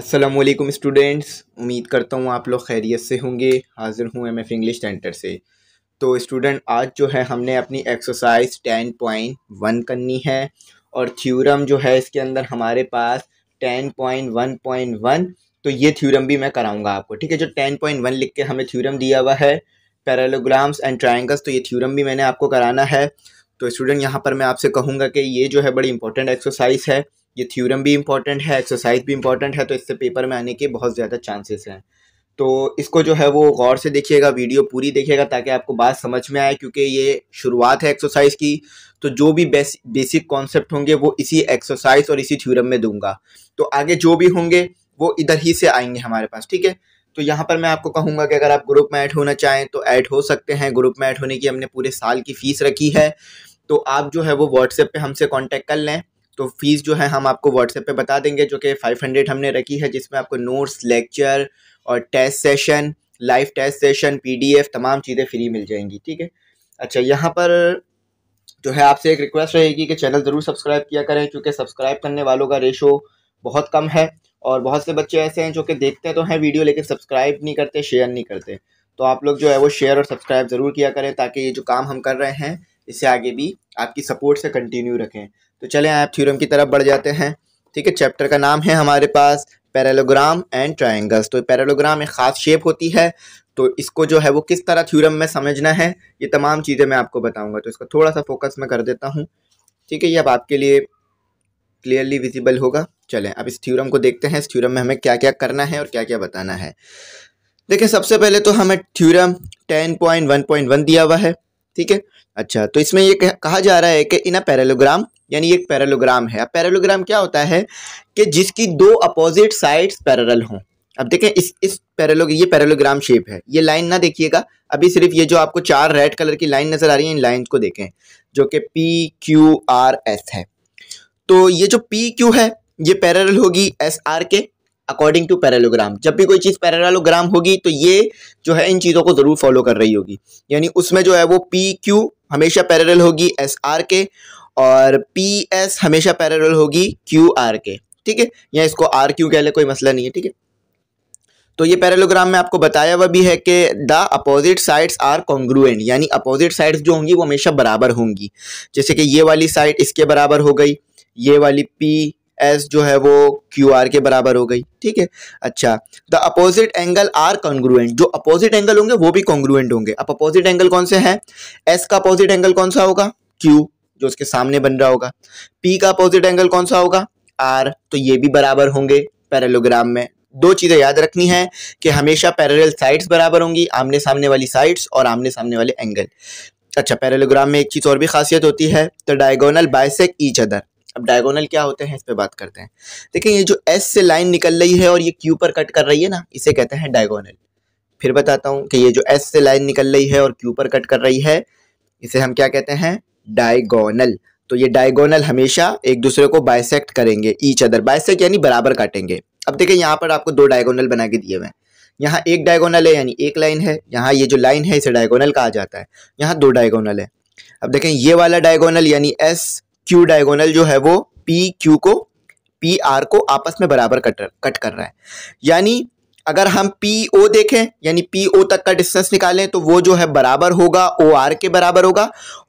Aslam students उम्मीद करता हूँ आप लोग खैरियत से होंगे हाज़िर हूँ एम एफ इंग्लिश सेंटर से तो स्टूडेंट आज जो है हमने अपनी एक्सरसाइज टेन पॉइंट वन करनी है और थ्योरम जो है इसके अंदर हमारे पास ten point one point one तो ये थ्योरम भी मैं कराऊंगा आपको ठीक है जो टेन पॉइंट वन लिख के हमें थ्योरम दिया हुआ है पैरालोग्राम्स एंड ट्राइंगल्स तो ये थ्योरम भी मैंने आपको कराना है तो स्टूडेंट यहाँ पर मैं आपसे कहूँगा कि ये जो है बड़ी इंपॉर्टेंट एक्सरसाइज है ये थ्योरम भी इम्पॉर्टेंट है एक्सरसाइज भी इम्पॉर्टेंट है तो इससे पेपर में आने के बहुत ज़्यादा चांसेस हैं तो इसको जो है वो गौर से देखिएगा वीडियो पूरी देखिएगा ताकि आपको बात समझ में आए क्योंकि ये शुरुआत है एक्सरसाइज की तो जो भी बेस, बेसिक कॉन्सेप्ट होंगे वो इसी एक्सरसाइज और इसी थ्योरम में दूंगा तो आगे जो भी होंगे वो इधर ही से आएंगे हमारे पास ठीक है तो यहाँ पर मैं आपको कहूँगा कि अगर आप ग्रुप में ऐड होना चाहें तो ऐड हो सकते हैं ग्रुप में ऐड होने की हमने पूरे साल की फ़ीस रखी है तो आप जो है वो व्हाट्सएप पे हमसे कांटेक्ट कर लें तो फ़ीस जो है हम आपको व्हाट्सएप पे बता देंगे जो कि 500 हमने रखी है जिसमें आपको नोट्स लेक्चर और test session live test session PDF तमाम चीज़ें फ्री मिल जाएंगी ठीक है अच्छा यहाँ पर जो है आपसे एक रिक्वेस्ट रहेगी कि चैनल ज़रूर सब्सक्राइब किया करें क्योंकि सब्सक्राइब करने वालों का रेशो बहुत कम है और बहुत से बच्चे ऐसे हैं जो कि देखते तो हैं वीडियो लेकिन सब्सक्राइब नहीं करते शेयर नहीं करते तो आप लोग जो है वो शेयर और सब्सक्राइब ज़रूर किया करें ताकि ये जो काम हम कर रहे हैं इसे आगे भी आपकी सपोर्ट से कंटिन्यू रखें तो चलें आप थ्योरम की तरफ बढ़ जाते हैं ठीक है चैप्टर का नाम है हमारे पास पैरेलोग्राम एंड ट्रायंगल्स तो पैरेलोग्राम एक ख़ास शेप होती है तो इसको जो है वो किस तरह थ्योरम में समझना है ये तमाम चीज़ें मैं आपको बताऊंगा तो इसका थोड़ा सा फोकस मैं कर देता हूँ ठीक है ये अब आपके लिए क्लियरली विजिबल होगा चलें अब इस थ्योरम को देखते हैं इस थ्योरम में हमें क्या क्या करना है और क्या क्या बताना है देखिए सबसे पहले तो हमें theorem ten point one point one दिया हुआ है ठीक है अच्छा तो इसमें ये कहा जा रहा है कि इन अ पैरेलोग्राम यानी एक पैरेलोग्राम है अब पैरेलोग्राम क्या होता है कि जिसकी दो अपोजिट साइड्स पैरेलल हों अब देखें इस इस पैरेलो ये पैरेलोग्राम शेप है ये लाइन ना देखिएगा अभी सिर्फ ये जो आपको चार रेड कलर की लाइन नज़र आ रही है इन लाइन को देखें जो कि पी क्यू आर एस है तो ये जो पी क्यू है ये पैरेलल होगी एस आर के अकॉर्डिंग टू पैरेलोग्राम जब भी कोई चीज़ पैरेलोग्राम होगी तो ये जो है इन चीज़ों को ज़रूर फॉलो कर रही होगी यानी उसमें जो है वो पी क्यू हमेशा पैरेलल होगी एस आर के और पी एस हमेशा पैरल होगी क्यू आर के ठीक है या इसको आर क्यू कह ले कोई मसला नहीं है ठीक है तो ये पैरेलोग्राम में आपको बताया हुआ भी है कि the opposite sides are congruent यानी अपोजिट साइड्स जो होंगी वो हमेशा बराबर होंगी जैसे कि ये वाली साइड इसके बराबर हो गई ये वाली पी एस जो है वो क्यू आर के बराबर हो गई ठीक है अच्छा the opposite angle are congruent जो अपोजिट एंगल होंगे वो भी कॉन्ग्रुएंट होंगे अब अपोजिट एंगल कौन से हैं एस का अपोजिट एंगल कौन सा होगा क्यू जो उसके सामने बन रहा होगा पी का अपोजिट एंगल कौन सा होगा आर तो ये भी बराबर होंगे पैरेलोग्राम में दो चीज़ें याद रखनी है कि हमेशा पैरेलल साइड्स बराबर होंगी आमने सामने वाली साइड्स और आमने सामने वाले एंगल अच्छा पैरेलोग्राम में एक चीज़ और भी खासियत होती है तो डायगोनल बायसेक ईच अदर अब डायगोनल क्या होते हैं इस पर बात करते हैं देखिए ये जो एस से लाइन निकल रही है और ये क्यू पर कट कर रही है ना इसे कहते हैं डायगोनल फिर बताता हूँ कि ये जो एस से लाइन निकल रही है और क्यू पर कट कर रही है इसे हम क्या कहते हैं डायगोनल तो ये डायगोनल हमेशा एक दूसरे को बायसेक्ट करेंगे ईच अदर बायसेक्ट यानी बराबर काटेंगे अब देखिए यहाँ पर आपको दो डायगोनल बना के दिए हुए हैं यहाँ एक डायगोनल है यानी एक लाइन है यहाँ ये जो लाइन है इसे डायगोनल कहा जाता है यहाँ दो डायगोनल है अब देखें ये वाला डायगोनल यानी एस क्यू डायगोनल जो है वो पी क्यू को पी आर को आपस में बराबर कट कट कर रहा है यानी अगर हम पी ओ देखें यानी पी ओ तक का डिस्टेंस निकालें तो वो जो है बराबर होगा ओ आर के बराबर होगा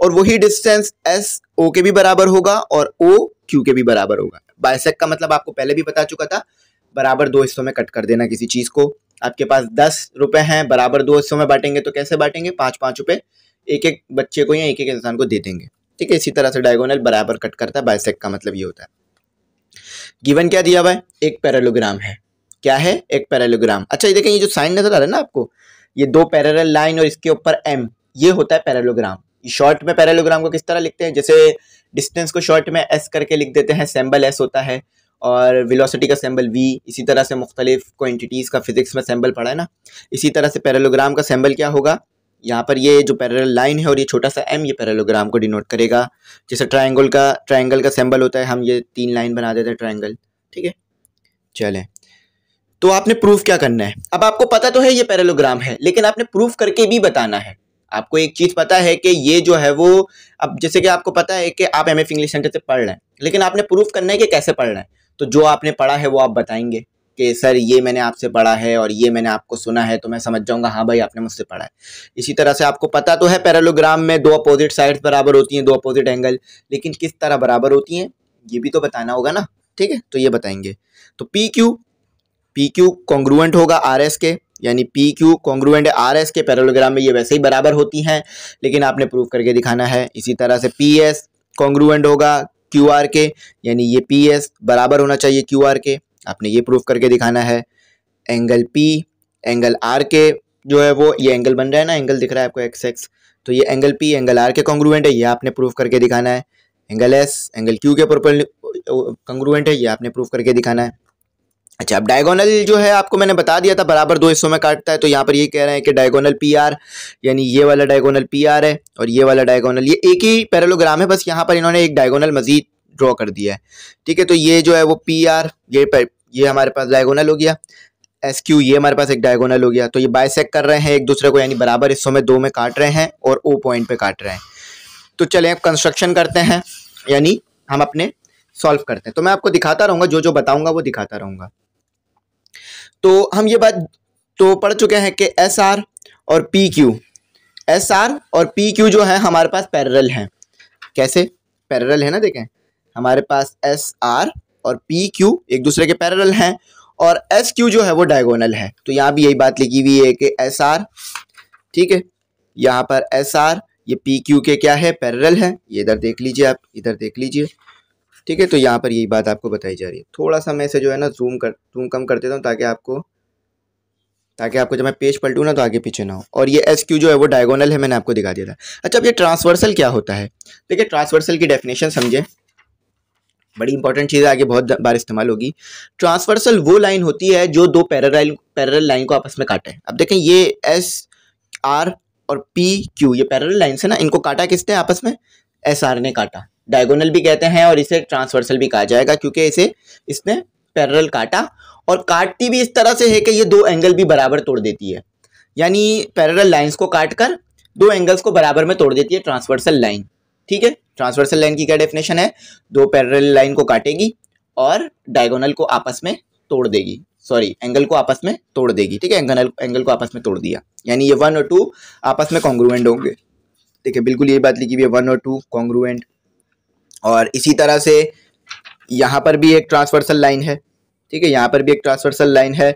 और वही डिस्टेंस एस ओ के भी बराबर होगा और ओ क्यू के भी बराबर होगा बायसेक का मतलब आपको पहले भी बता चुका था बराबर दो हिस्सों में कट कर देना किसी चीज़ को आपके पास दस रुपए हैं बराबर दो हिस्सों में बांटेंगे तो कैसे बांटेंगे पांच पांच रुपये एक एक बच्चे को या एक एक इंसान को दे देंगे ठीक है इसी तरह से डायगोनल बराबर कट करता है बायसेक का मतलब ये होता है गिवन क्या दिया हुआ है एक पैरालोग्राम है क्या है एक पैरेलोग्राम अच्छा ये देखें ये जो साइन नजर आ रहा है ना आपको ये दो पैरेलल लाइन और इसके ऊपर एम ये होता है पैरेलोग्राम शॉर्ट में पैरेलोग्राम को किस तरह लिखते हैं जैसे डिस्टेंस को शॉर्ट में एस करके लिख देते हैं सैम्बल एस होता है और वेलोसिटी का सैम्बल वी इसी तरह से मुख्तलिफ क्वान्टिटीज़ का फिजिक्स में सैम्बल पड़ा है ना इसी तरह से पैरेलोग्राम का सैम्बल क्या होगा यहाँ पर ये जो पैरेलल लाइन है और ये छोटा सा एम ये पैरेलोग्राम को डिनोट करेगा जैसे ट्राइंगल का ट्राइंगल का सैम्बल होता है हम ये तीन लाइन बना देते हैं ट्राइंगल ठीक है चलें तो आपने प्रूफ क्या करना है अब आपको पता तो है ये पैरेलोग्राम है लेकिन आपने प्रूफ करके भी बताना है आपको एक चीज़ पता है कि ये जो है वो अब जैसे कि आपको पता है कि आप एम एफ इंग्लिश सेंटर से पढ़ रहे हैं लेकिन आपने प्रूफ करना है कि कैसे पढ़ रहे हैं तो जो आपने पढ़ा है वो आप बताएंगे कि सर ये मैंने आपसे पढ़ा है और ये मैंने आपको सुना है तो मैं समझ जाऊंगा हाँ भाई आपने मुझसे पढ़ा है इसी तरह से आपको पता तो है पैरालोग्राम में दो अपोजिट साइड्स बराबर होती हैं दो अपोजिट एंगल लेकिन किस तरह बराबर होती हैं ये भी तो बताना होगा ना ठीक है तो ये बताएंगे तो P Q P Q congruent होगा आर एस के यानी पी क्यू कॉन्ग्रुएंट है आर एस के पैरोलोग्राम में ये वैसे ही बराबर होती हैं लेकिन आपने प्रूव करके दिखाना है इसी तरह से पी एस कॉन्ग्रुएंट होगा क्यू आर के यानी ये पी एस बराबर होना चाहिए क्यू आर के आपने ये प्रूव करके दिखाना है एंगल पी एंगल आर के जो है वो ये एंगल बन रहा है ना एंगल दिख रहा है आपको एक्स एक्स तो ये एंगल पी एंगल आर के कॉन्ग्रुएंट है ये आपने प्रूव करके दिखाना है एंगल एस एंगल क्यू के प्रोपल कॉन्ग्रुएंट है ये आपने प्रूव करके दिखाना है अच्छा अब डायगोनल जो है आपको मैंने बता दिया था बराबर दो हिस्सों में काटता है तो यहाँ पर ये कह रहे हैं कि डायगोनल पी आर यानी ये वाला डायगोनल पी आर है और ये वाला डायगोनल ये एक ही पैरेलोग्राम है बस यहाँ पर इन्होंने एक डायगोनल मजीद ड्रॉ कर दिया है ठीक है तो ये जो है वो पी आर ये पर, ये हमारे पास डायगोनल हो गया एस क्यू ये हमारे पास एक डायगोनल हो गया तो ये बाइसेक कर रहे हैं एक दूसरे को यानी बराबर हिस्सों में दो में काट रहे हैं और ओ पॉइंट पे काट रहे हैं तो चले अब कंस्ट्रक्शन करते हैं यानी हम अपने सॉल्व करते हैं तो मैं आपको दिखाता रहूँगा जो जो बताऊँगा वो दिखाता रहूँगा तो हम ये बात तो पढ़ चुके हैं कि एस आर और पी क्यू एस आर और पी क्यू जो है हमारे पास पैरल हैं कैसे पैरल है ना देखें हमारे पास एस आर और पी क्यू एक दूसरे के पैरल हैं और एस क्यू जो है वो डायगोनल है तो यहाँ भी यही बात लिखी हुई है कि एस आर ठीक है यहाँ पर एस आर ये पी क्यू के क्या है पैरल है ये इधर देख लीजिए आप इधर देख लीजिए ठीक है तो यहाँ पर यही बात आपको बताई जा रही है थोड़ा सा मैं इसे जो है ना जूम कर जूम कम कर देता हूँ ताकि आपको ताकि आपको जब मैं पेज पलटूँ ना तो आगे पीछे ना हो और ये एस क्यू जो है वो डायगोनल है मैंने आपको दिखा दिया था अच्छा अब ये ट्रांसवर्सल क्या होता है देखिए ट्रांसवर्सल की डेफिनेशन समझें बड़ी इंपॉर्टेंट चीज़ है आगे बहुत बार इस्तेमाल होगी ट्रांसवर्सल वो लाइन होती है जो दो पैरल पैरल लाइन को आपस में काटे अब देखें ये एस आर और पी क्यू ये पैरल लाइन है ना इनको काटा किसने आपस में एस आर ने काटा डायगोनल भी कहते हैं और इसे ट्रांसवर्सल भी कहा जाएगा क्योंकि इसे इसने पैरल काटा और काटती भी इस तरह से है कि ये दो एंगल भी बराबर तोड़ देती है यानी पैरल लाइन्स को काट कर दो एंगल्स को बराबर में तोड़ देती है ट्रांसवर्सल लाइन ठीक है ट्रांसवर्सल लाइन की क्या डेफिनेशन है दो पैरल लाइन को काटेगी और डायगोनल को आपस में तोड़ देगी सॉरी एंगल को आपस में तोड़ देगी ठीक है एंगल एंगल को आपस में तोड़ दिया यानी ये वन और टू आपस में कॉन्ग्रुएंट होंगे ठीक है बिल्कुल ये बात लिखी हुई है वन और टू कॉन्ग्रुएंट और इसी तरह से यहाँ पर भी एक ट्रांसवर्सल लाइन है ठीक है यहाँ पर भी एक ट्रांसवर्सल लाइन है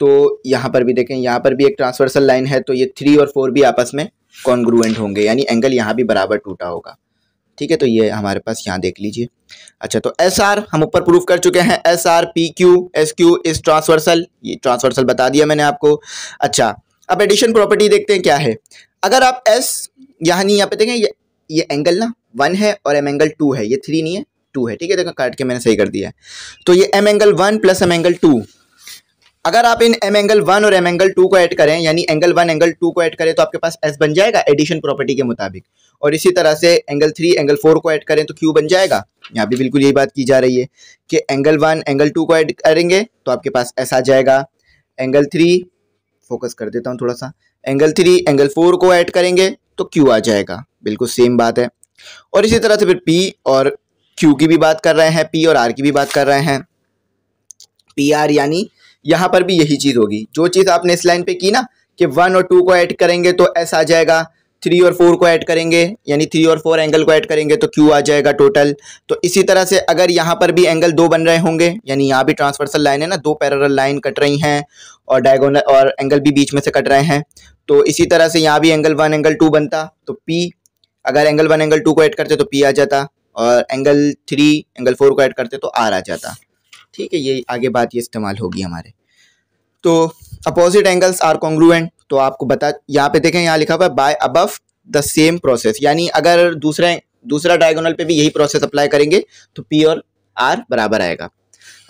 तो यहाँ पर भी देखें यहाँ पर भी एक ट्रांसवर्सल लाइन है तो ये थ्री और फोर भी आपस में कॉन्ग्रुएंट होंगे यानी एंगल यहाँ भी बराबर टूटा होगा ठीक है तो ये हमारे पास यहाँ देख लीजिए अच्छा तो एस आर हम ऊपर प्रूफ कर चुके हैं S R P Q S Q इस ट्रांसवर्सल ये ट्रांसवर्सल बता दिया मैंने आपको अच्छा अब एडिशन प्रॉपर्टी देखते हैं क्या है अगर आप एस यहाँ नहीं यहाँ पे देखें ये ये एंगल ना वन है और एम एंगल टू है ये थ्री नहीं है टू है ठीक है देखो काट के मैंने सही कर दिया है तो ये m angle one plus M angle two अगर आप इन एम एंगल वन और एम एंगल टू को ऐड करें यानी एंगल वन एंगल टू को ऐड करें तो आपके पास एस बन जाएगा एडिशन प्रॉपर्टी के मुताबिक और इसी तरह से एंगल थ्री एंगल फोर को ऐड करें तो क्यू बन जाएगा यहाँ भी बिल्कुल यही बात की जा रही है कि एंगल वन एंगल टू को ऐड करेंगे तो आपके पास एस आ जाएगा एंगल थ्री फोकस कर देता हूँ थोड़ा सा एंगल थ्री एंगल फोर को ऐड करेंगे तो क्यू आ जाएगा बिल्कुल सेम बात है और इसी तरह से फिर पी और क्यू की भी बात कर रहे हैं पी और आर की भी बात कर रहे हैं पी आर यानी यहाँ पर भी यही चीज़ होगी जो चीज़ आपने इस लाइन पे की ना कि वन और टू को ऐड करेंगे तो एस आ जाएगा थ्री और फोर को ऐड करेंगे यानी थ्री और फोर एंगल को ऐड करेंगे तो क्यू आ जाएगा टोटल तो इसी तरह से अगर यहाँ पर भी एंगल दो बन रहे होंगे यानी यहाँ भी ट्रांसवर्सल लाइन है ना दो पैरल लाइन कट रही हैं और डायगोनल और एंगल भी बीच में से कट रहे हैं तो इसी तरह से यहाँ भी एंगल वन एंगल टू बनता तो पी अगर एंगल वन एंगल टू को ऐड करते तो पी आ जाता और एंगल थ्री एंगल फोर को ऐड करते तो आर आ जाता ठीक है ये आगे बात ये इस्तेमाल होगी हमारे तो अपोजिट एंगल्स आर कॉन्ग्रुएंट तो आपको बता यहाँ पे देखें यहाँ लिखा हुआ है by above the same process यानी अगर दूसरे दूसरा डायगोनल पे भी यही प्रोसेस अप्लाई करेंगे तो पी और आर बराबर आएगा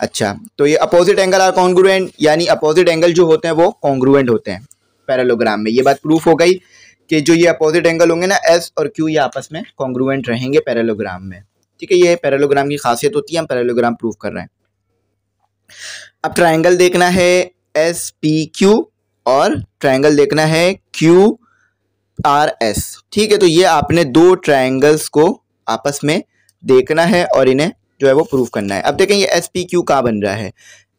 अच्छा तो ये अपोजिट एंगल आर कॉन्ग्रुएंट यानी अपोजिट एंगल जो होते हैं वो कॉन्ग्रुएंट होते हैं पैरालोग्राम में ये बात प्रूफ हो गई कि जो ये अपोजिट एंगल होंगे ना एस और क्यू ये आपस में कॉन्ग्रुएंट रहेंगे पैरेलोग्राम में ठीक है ये पैरेलोग्राम की खासियत होती है हम पैरेलोग्राम प्रूव कर रहे हैं अब ट्राइंगल देखना है एस पी क्यू और ट्राइंगल देखना है क्यू आर एस ठीक है तो ये आपने दो ट्राइंगल्स को आपस में देखना है और इन्हें जो है वो प्रूव करना है अब देखें ये एस पी क्यू कहाँ बन रहा है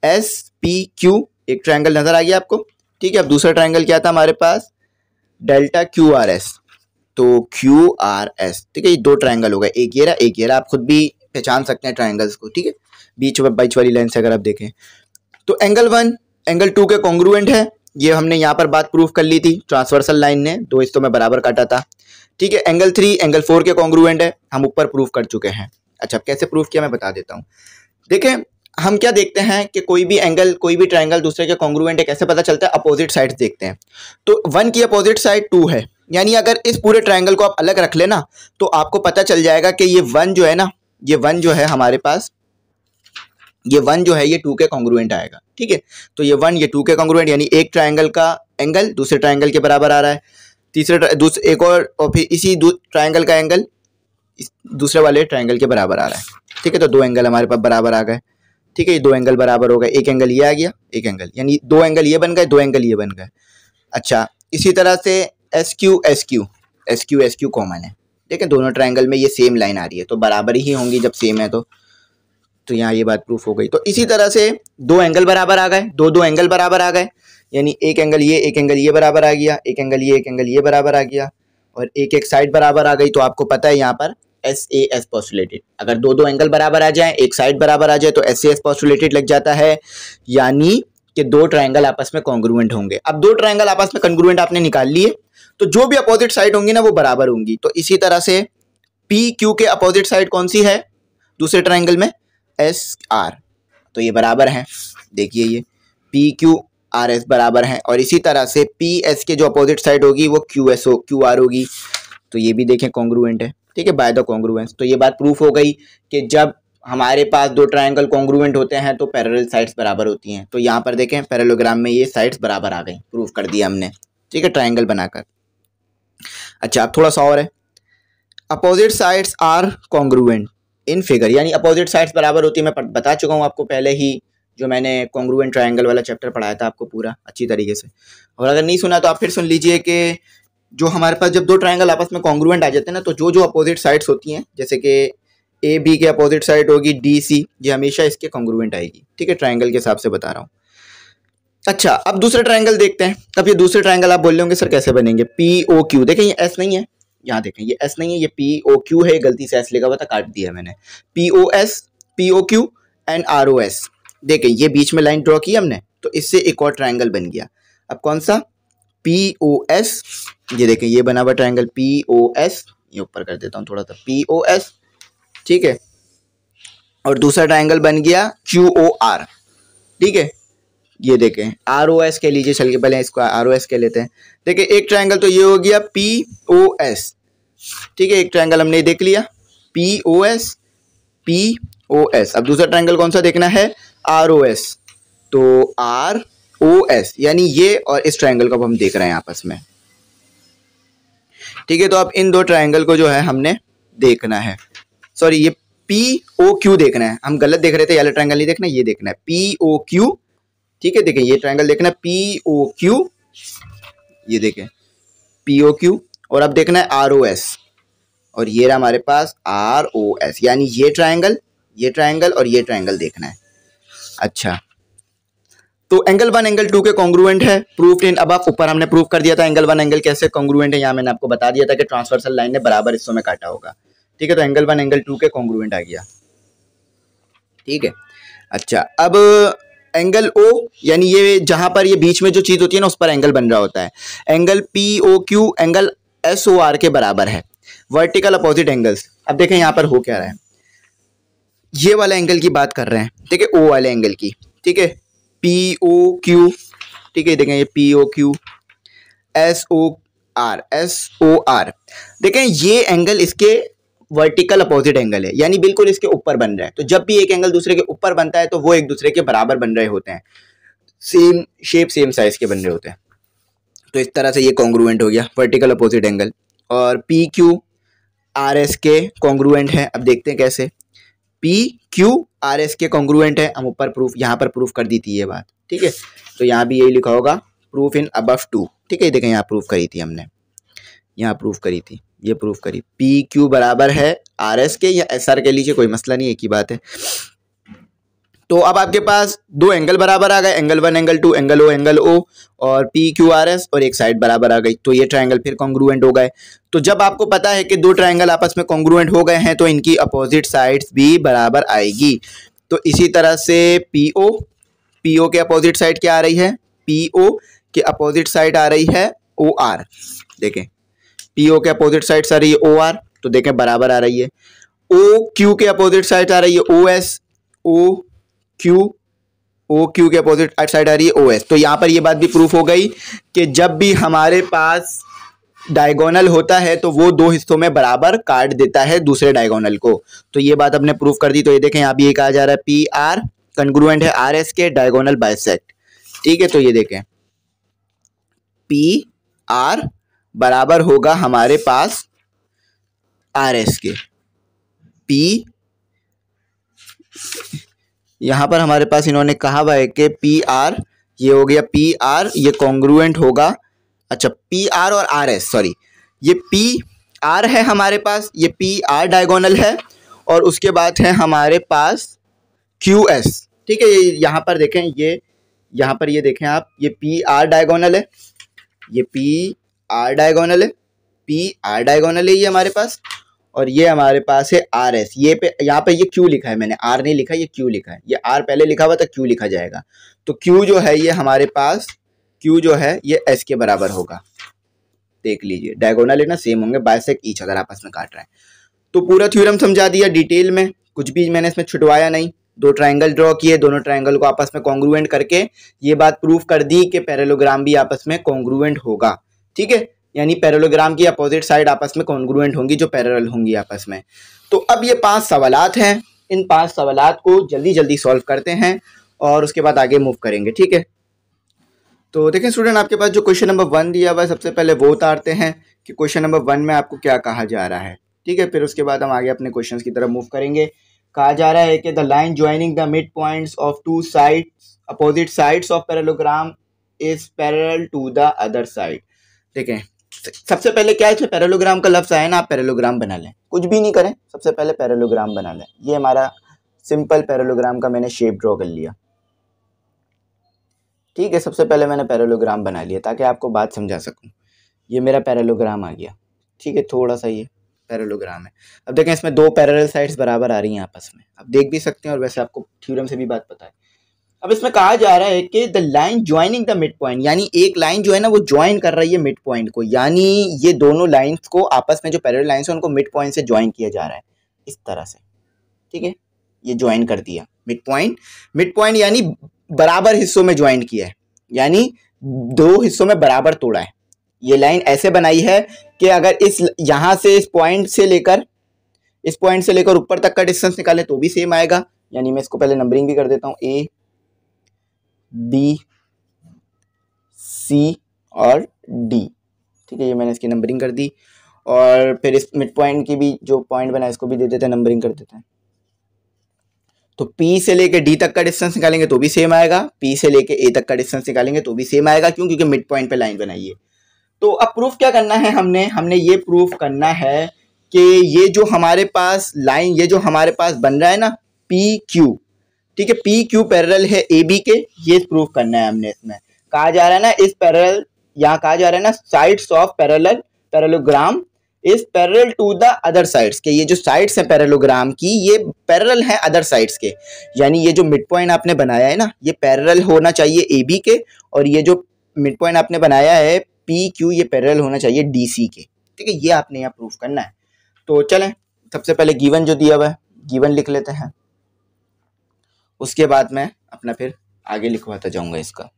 एस पी क्यू एक ट्राइंगल नज़र आ गया आपको ठीक है अब दूसरा ट्राइंगल क्या था हमारे पास डेल्टा क्यू आर एस तो क्यू आर एस ठीक है ये दो ट्राइंगल हो गए एक ये रहा एक ये रहा आप खुद भी पहचान सकते हैं ट्राइंगल्स को ठीक है बीच में बीच वाली लाइन से अगर आप देखें तो एंगल वन एंगल टू के कॉन्ग्रुएंट है ये हमने यहाँ पर बात प्रूफ कर ली थी ट्रांसवर्सल लाइन ने दो हिस्सों में बराबर काटा था ठीक है एंगल थ्री एंगल फोर के कॉन्ग्रुएंट है हम ऊपर प्रूफ कर चुके हैं अच्छा कैसे प्रूफ किया मैं बता देता हूँ देखें हम क्या देखते हैं कि कोई भी एंगल कोई भी ट्राइंगल दूसरे के कॉन्ग्रुएंट है कैसे पता चलता है अपोजिट साइड देखते हैं तो वन की अपोजिट साइड टू है यानी अगर इस पूरे ट्राइंगल को आप अलग रख लेना तो आपको पता चल जाएगा कि ये वन जो है ना ये वन जो है हमारे पास ये वन जो है ये टू के कॉन्ग्रुएंट आएगा ठीक है तो ये वन ये टू के कॉन्ग्रुएंट यानी एक ट्राइंगल का एंगल दूसरे ट्राइंगल के बराबर आ रहा है तीसरे एक और और फिर इसी ट्राइंगल का एंगल दूसरे वाले ट्राइंगल के बराबर आ रहा है ठीक है तो दो एंगल हमारे पास बराबर आ गए ठीक है ये दो एंगल बराबर हो गए एक एंगल ये आ गया एक एंगल यानी दो एंगल ये बन गए दो एंगल ये बन गए अच्छा इसी तरह से S Q S Q S Q S Q common है ठीक है दोनों ट्राइंगल में ये सेम लाइन आ रही है तो बराबर ही होंगी जब सेम है तो तो यहाँ ये बात प्रूफ हो गई तो इसी तरह से दो एंगल बराबर आ गए दो दो एंगल बराबर आ गए यानी एक एंगल ये एक एंगल ये बराबर आ गया एक एंगल ये एक एंगल ये बराबर आ गया और एक एक साइड बराबर आ गई तो आपको पता है यहाँ पर एस ए एस पॉस्टुलेटेड अगर दो दो एंगल बराबर आ जाए एक साइड बराबर आ जाए तो एस ए एस पॉस्टुलेटेड लग जाता है यानी कि दो ट्राइंगल आपस में कॉन्ग्रुएंट होंगे अब दो ट्राइंगल आपस में कॉन्ग्रुएंट आपने निकाल लिए तो जो भी अपोजिट साइड होंगी ना वो बराबर होंगी तो इसी तरह से पी क्यू के अपोजिट साइड कौन सी है दूसरे ट्राइंगल में एस आर तो ये बराबर है देखिए ये पी क्यू आर एस बराबर है और इसी तरह से पी एस के जो अपोजिट साइड होगी वो Q S O Q R होगी तो ये भी देखें कॉन्ग्रुएंट है ठीक है बाय द कॉन्ग्रुवेंस तो ये बात प्रूफ हो गई कि जब हमारे पास दो ट्राइंगल कॉन्ग्रुवेंट होते हैं तो पैरल साइड्स बराबर होती हैं तो यहाँ पर देखें पैरलोग्राम में ये साइड्स बराबर आ गई प्रूफ कर दिया हमने ठीक है ट्राइंगल बनाकर अच्छा अब थोड़ा सा और है opposite sides are congruent in figure यानी अपोजिट साइड्स बराबर होती है मैं बता चुका हूँ आपको पहले ही जो मैंने कॉन्ग्रुवेंट ट्राइंगल वाला चैप्टर पढ़ाया था आपको पूरा अच्छी तरीके से और अगर नहीं सुना तो आप फिर सुन लीजिए कि जो हमारे पास जब दो ट्राइंगल आपस में कॉन्ग्रुएंट आ जाते हैं ना तो जो जो अपोजिट साइड्स होती हैं जैसे कि ए बी के अपोजिट साइड होगी डी सी ये हमेशा इसके कॉन्ग्रुएंट आएगी ठीक है ट्राइंगल के हिसाब से बता रहा हूँ अच्छा अब दूसरे ट्राइंगल देखते हैं अब ये दूसरे ट्राइंगल आप बोल रहे होंगे सर कैसे बनेंगे पी ओ क्यू देखें ये एस नहीं है यहाँ देखें ये एस नहीं है ये पी ओ क्यू है गलती से एस लिखा हुआ था काट दिया मैंने P O S P O Q and R O S देखें ये बीच में लाइन ड्रॉ की हमने तो इससे एक और ट्राइंगल बन गया अब कौन सा पी ओ एस ये देखें ये बना हुआ ट्राइंगल पी ओ एस ये ऊपर कर देता हूँ थोड़ा सा पी ओ एस ठीक है और दूसरा ट्राइंगल बन गया क्यू ओ आर ठीक है ये देखें आर ओ एस कह लीजिए चल के पहले इसको आर ओ एस कह लेते हैं देखिए एक ट्राइंगल तो ये हो गया पी ओ एस ठीक है एक ट्राइंगल हमने देख लिया P O S P O S अब दूसरा ट्राइंगल कौन सा देखना है आर ओ एस तो आर ओ एस यानी ये और इस ट्राइंगल को अब हम देख रहे हैं आपस में ठीक है तो अब इन दो ट्राइंगल को जो है हमने देखना है सॉरी ये पी ओ क्यू देखना है हम गलत देख रहे थे येलो ट्राइंगल नहीं देखना ये देखना है पी ओ क्यू ठीक है देखें ये ट्राइंगल देखना है पी ओ क्यू ये देखें पी ओ क्यू और अब देखना है आर ओ एस और ये रहा हमारे पास आर ओ एस यानी ये ट्राइंगल ये ट्राइंगल और ये ट्राइंगल देखना है अच्छा तो एंगल वन एंगल टू के कॉन्ग्रुएंट है प्रूफ इन अब आप ऊपर हमने प्रूफ कर दिया था एंगल वन एंगल कैसे कॉन्ग्रुएंट है यहाँ मैंने आपको बता दिया था कि ट्रांसवर्सल लाइन ने बराबर हिस्सों में काटा होगा ठीक है तो एंगल वन एंगल टू के कॉन्ग्रुएंट आ गया ठीक है अच्छा अब एंगल ओ यानी ये जहां पर ये बीच में जो चीज़ होती है ना उस पर एंगल बन रहा होता है angle P O Q angle S O R के बराबर है वर्टिकल अपोजिट एंगल्स अब देखें यहाँ पर हो क्या रहा है ये वाला एंगल की बात कर रहे हैं ठीक है ओ वाले एंगल की ठीक है पी ओ क्यू ठीक है देखें ये P O Q S O R S O R देखें ये एंगल इसके वर्टिकल अपोजिट एंगल है यानी बिल्कुल इसके ऊपर बन रहा है तो जब भी एक एंगल दूसरे के ऊपर बनता है तो वो एक दूसरे के बराबर बन रहे होते हैं सेम शेप सेम साइज के बन रहे होते हैं तो इस तरह से ये कॉन्ग्रुएंट हो गया वर्टिकल अपोजिट एंगल और पी क्यू आर एस के कॉन्ग्रुएंट है अब देखते हैं कैसे पी क्यू आर एस के कॉन्ग्रुएंट है हम ऊपर प्रूफ यहाँ पर प्रूफ कर दी थी ये बात ठीक है तो यहाँ भी यही लिखा होगा प्रूफ इन अबव टू ठीक है देखें यहाँ प्रूफ करी थी हमने यहाँ प्रूफ करी थी ये प्रूफ करी पी क्यू बराबर है आर एस के या एस आर के लीजिए कोई मसला नहीं एक ही बात है तो अब आपके पास दो एंगल बराबर आ गए angle one angle two angle O angle O और पी क्यू आर एस और एक साइड बराबर आ गई तो ये ट्राइंगल फिर कॉन्ग्रुएंट हो गए तो जब आपको पता है कि दो ट्राइंगल आपस में कॉन्ग्रुएंट हो गए हैं तो इनकी अपोजिट साइड्स भी बराबर आएगी तो इसी तरह से पी ओ पी ओ के अपोजिट साइड क्या आ रही है पी ओ के अपोजिट साइड आ रही है ओ आर देखें पी ओ के अपोजिट साइड आ रही है ओ आर तो देखें बराबर आ रही है ओ क्यू के अपोजिट साइड आ रही है O S O Q O Q के अपोजिट साइड आ रही है ओ एस तो यहाँ पर ये बात भी प्रूफ हो गई कि जब भी हमारे पास डायगोनल होता है तो वो दो हिस्सों में बराबर काट देता है दूसरे डायगोनल को तो ये बात अपने प्रूफ कर दी तो ये देखें यहाँ भी ये कहा जा रहा है पी आर कंग्रुएंट है आर एस के डायगोनल बाइसेक्ट ठीक है तो ये देखें पी आर बराबर होगा हमारे पास आर एस के पी यहाँ पर हमारे पास इन्होंने कहा हुआ है कि पी आर ये हो गया पी आर ये कॉन्ग्रुएंट होगा अच्छा पी आर और आर एस सॉरी ये पी आर है हमारे पास ये पी आर डायगोनल है और उसके बाद है हमारे पास क्यू एस ठीक है ये यहाँ पर देखें ये यहाँ पर ये देखें आप ये पी आर डायगोनल है ये पी आर डायगोनल है पी आर डायगोनल है ये हमारे पास और ये हमारे पास है आर एस ये पे यहाँ पे ये क्यू लिखा है मैंने आर नहीं लिखा ये क्यू लिखा है ये आर पहले लिखा हुआ था क्यू लिखा जाएगा तो क्यू जो है ये हमारे पास क्यू जो है ये एस के बराबर होगा देख लीजिए डायगोनल लेना सेम होंगे बायसेक ईच अगर आपस में काट रहे हैं तो पूरा थ्योरम समझा दिया डिटेल में कुछ भी मैंने इसमें छुटवाया नहीं दो ट्राइंगल ड्रॉ किए दोनों ट्राइंगल को आपस में कॉन्ग्रुएंट करके ये बात प्रूफ कर दी कि पैरेलोग्राम भी आपस में कॉन्ग्रुएंट होगा ठीक है यानी पैरेलोग्राम की अपोजिट साइड आपस में कॉन्ग्रुएंट होंगी जो पैरल होंगी आपस में तो अब ये पांच सवालत हैं इन पांच सवालत को जल्दी जल्दी सॉल्व करते हैं और उसके बाद आगे मूव करेंगे ठीक है तो देखें स्टूडेंट आपके पास जो क्वेश्चन नंबर वन दिया हुआ है सबसे पहले वो उतारते हैं कि क्वेश्चन नंबर वन में आपको क्या कहा जा रहा है ठीक है फिर उसके बाद हम आगे अपने क्वेश्चन की तरफ मूव करेंगे कहा जा रहा है कि the line joining the mid point of two side opposite sides of parallelogram is parallel to the other side ठीक है सबसे पहले क्या है पैरेलोग्राम का लफ्ज़ आया ना आप पैरेलोग्राम बना लें कुछ भी नहीं करें सबसे पहले पैरेलोग्राम बना लें ये हमारा सिंपल पैरेलोग्राम का मैंने शेप ड्रॉ कर लिया ठीक है सबसे पहले मैंने पैरेलोग्राम बना लिया ताकि आपको बात समझा सकूँ ये मेरा पैरेलोग्राम आ गया ठीक है थोड़ा सा ये पैरेलोग्राम है अब देखें इसमें दो पैरेलल साइड्स बराबर आ रही हैं आपस में आप देख भी सकते हैं और वैसे आपको थ्योरम से भी बात पता है अब इसमें कहा जा रहा है कि the line joining the mid point यानी एक लाइन जो है ना वो ज्वाइन कर रही है मिड पॉइंट को यानी ये दोनों लाइन्स को आपस में जो पैरल लाइन्स है उनको मिड पॉइंट से ज्वाइन किया जा रहा है इस तरह से ठीक है ये ज्वाइन कर दिया मिड पॉइंट मिड पॉइंट यानी बराबर हिस्सों में ज्वाइन किया है यानी दो हिस्सों में बराबर तोड़ा है ये लाइन ऐसे बनाई है कि अगर इस यहां से इस पॉइंट से लेकर इस पॉइंट से लेकर ऊपर तक का डिस्टेंस निकाले तो भी सेम आएगा यानी मैं इसको पहले नंबरिंग भी कर देता हूँ ए बी सी और डी ठीक है ये मैंने इसकी नंबरिंग कर दी और फिर इस मिड पॉइंट की भी जो पॉइंट बना इसको भी दे देते हैं नंबरिंग कर देते हैं तो P से लेके D तक का डिस्टेंस निकालेंगे तो भी सेम आएगा P से लेके A तक का डिस्टेंस निकालेंगे तो भी सेम आएगा क्यों क्योंकि मिड पॉइंट पे लाइन बनाइए तो अब प्रूफ क्या करना है हमने हमने ये प्रूफ करना है कि ये जो हमारे पास लाइन ये जो हमारे पास बन रहा है ना पी क्यू ठीक है पी क्यू पैरल है ए बी के ये प्रूफ करना है हमने इसमें कहा जा रहा है ना इस पैरल यहाँ कहा जा रहा है ना sides of parallel parallelogram is parallel to the other sides के ये जो साइड्स हैं पैरलोग्राम की ये पैरल हैं अदर साइड्स के यानी ये जो मिड पॉइंट आपने बनाया है ना ये पैरल होना चाहिए ए बी के और ये जो मिड पॉइंट आपने बनाया है पी क्यू ये पैरल होना चाहिए डी सी के ठीक है ये आपने यहाँ प्रूफ करना है तो चलें सबसे पहले गिवन जो दिया हुआ है गिवन लिख लेते हैं उसके बाद मैं अपना फिर आगे लिखवाता जाऊँगा इसका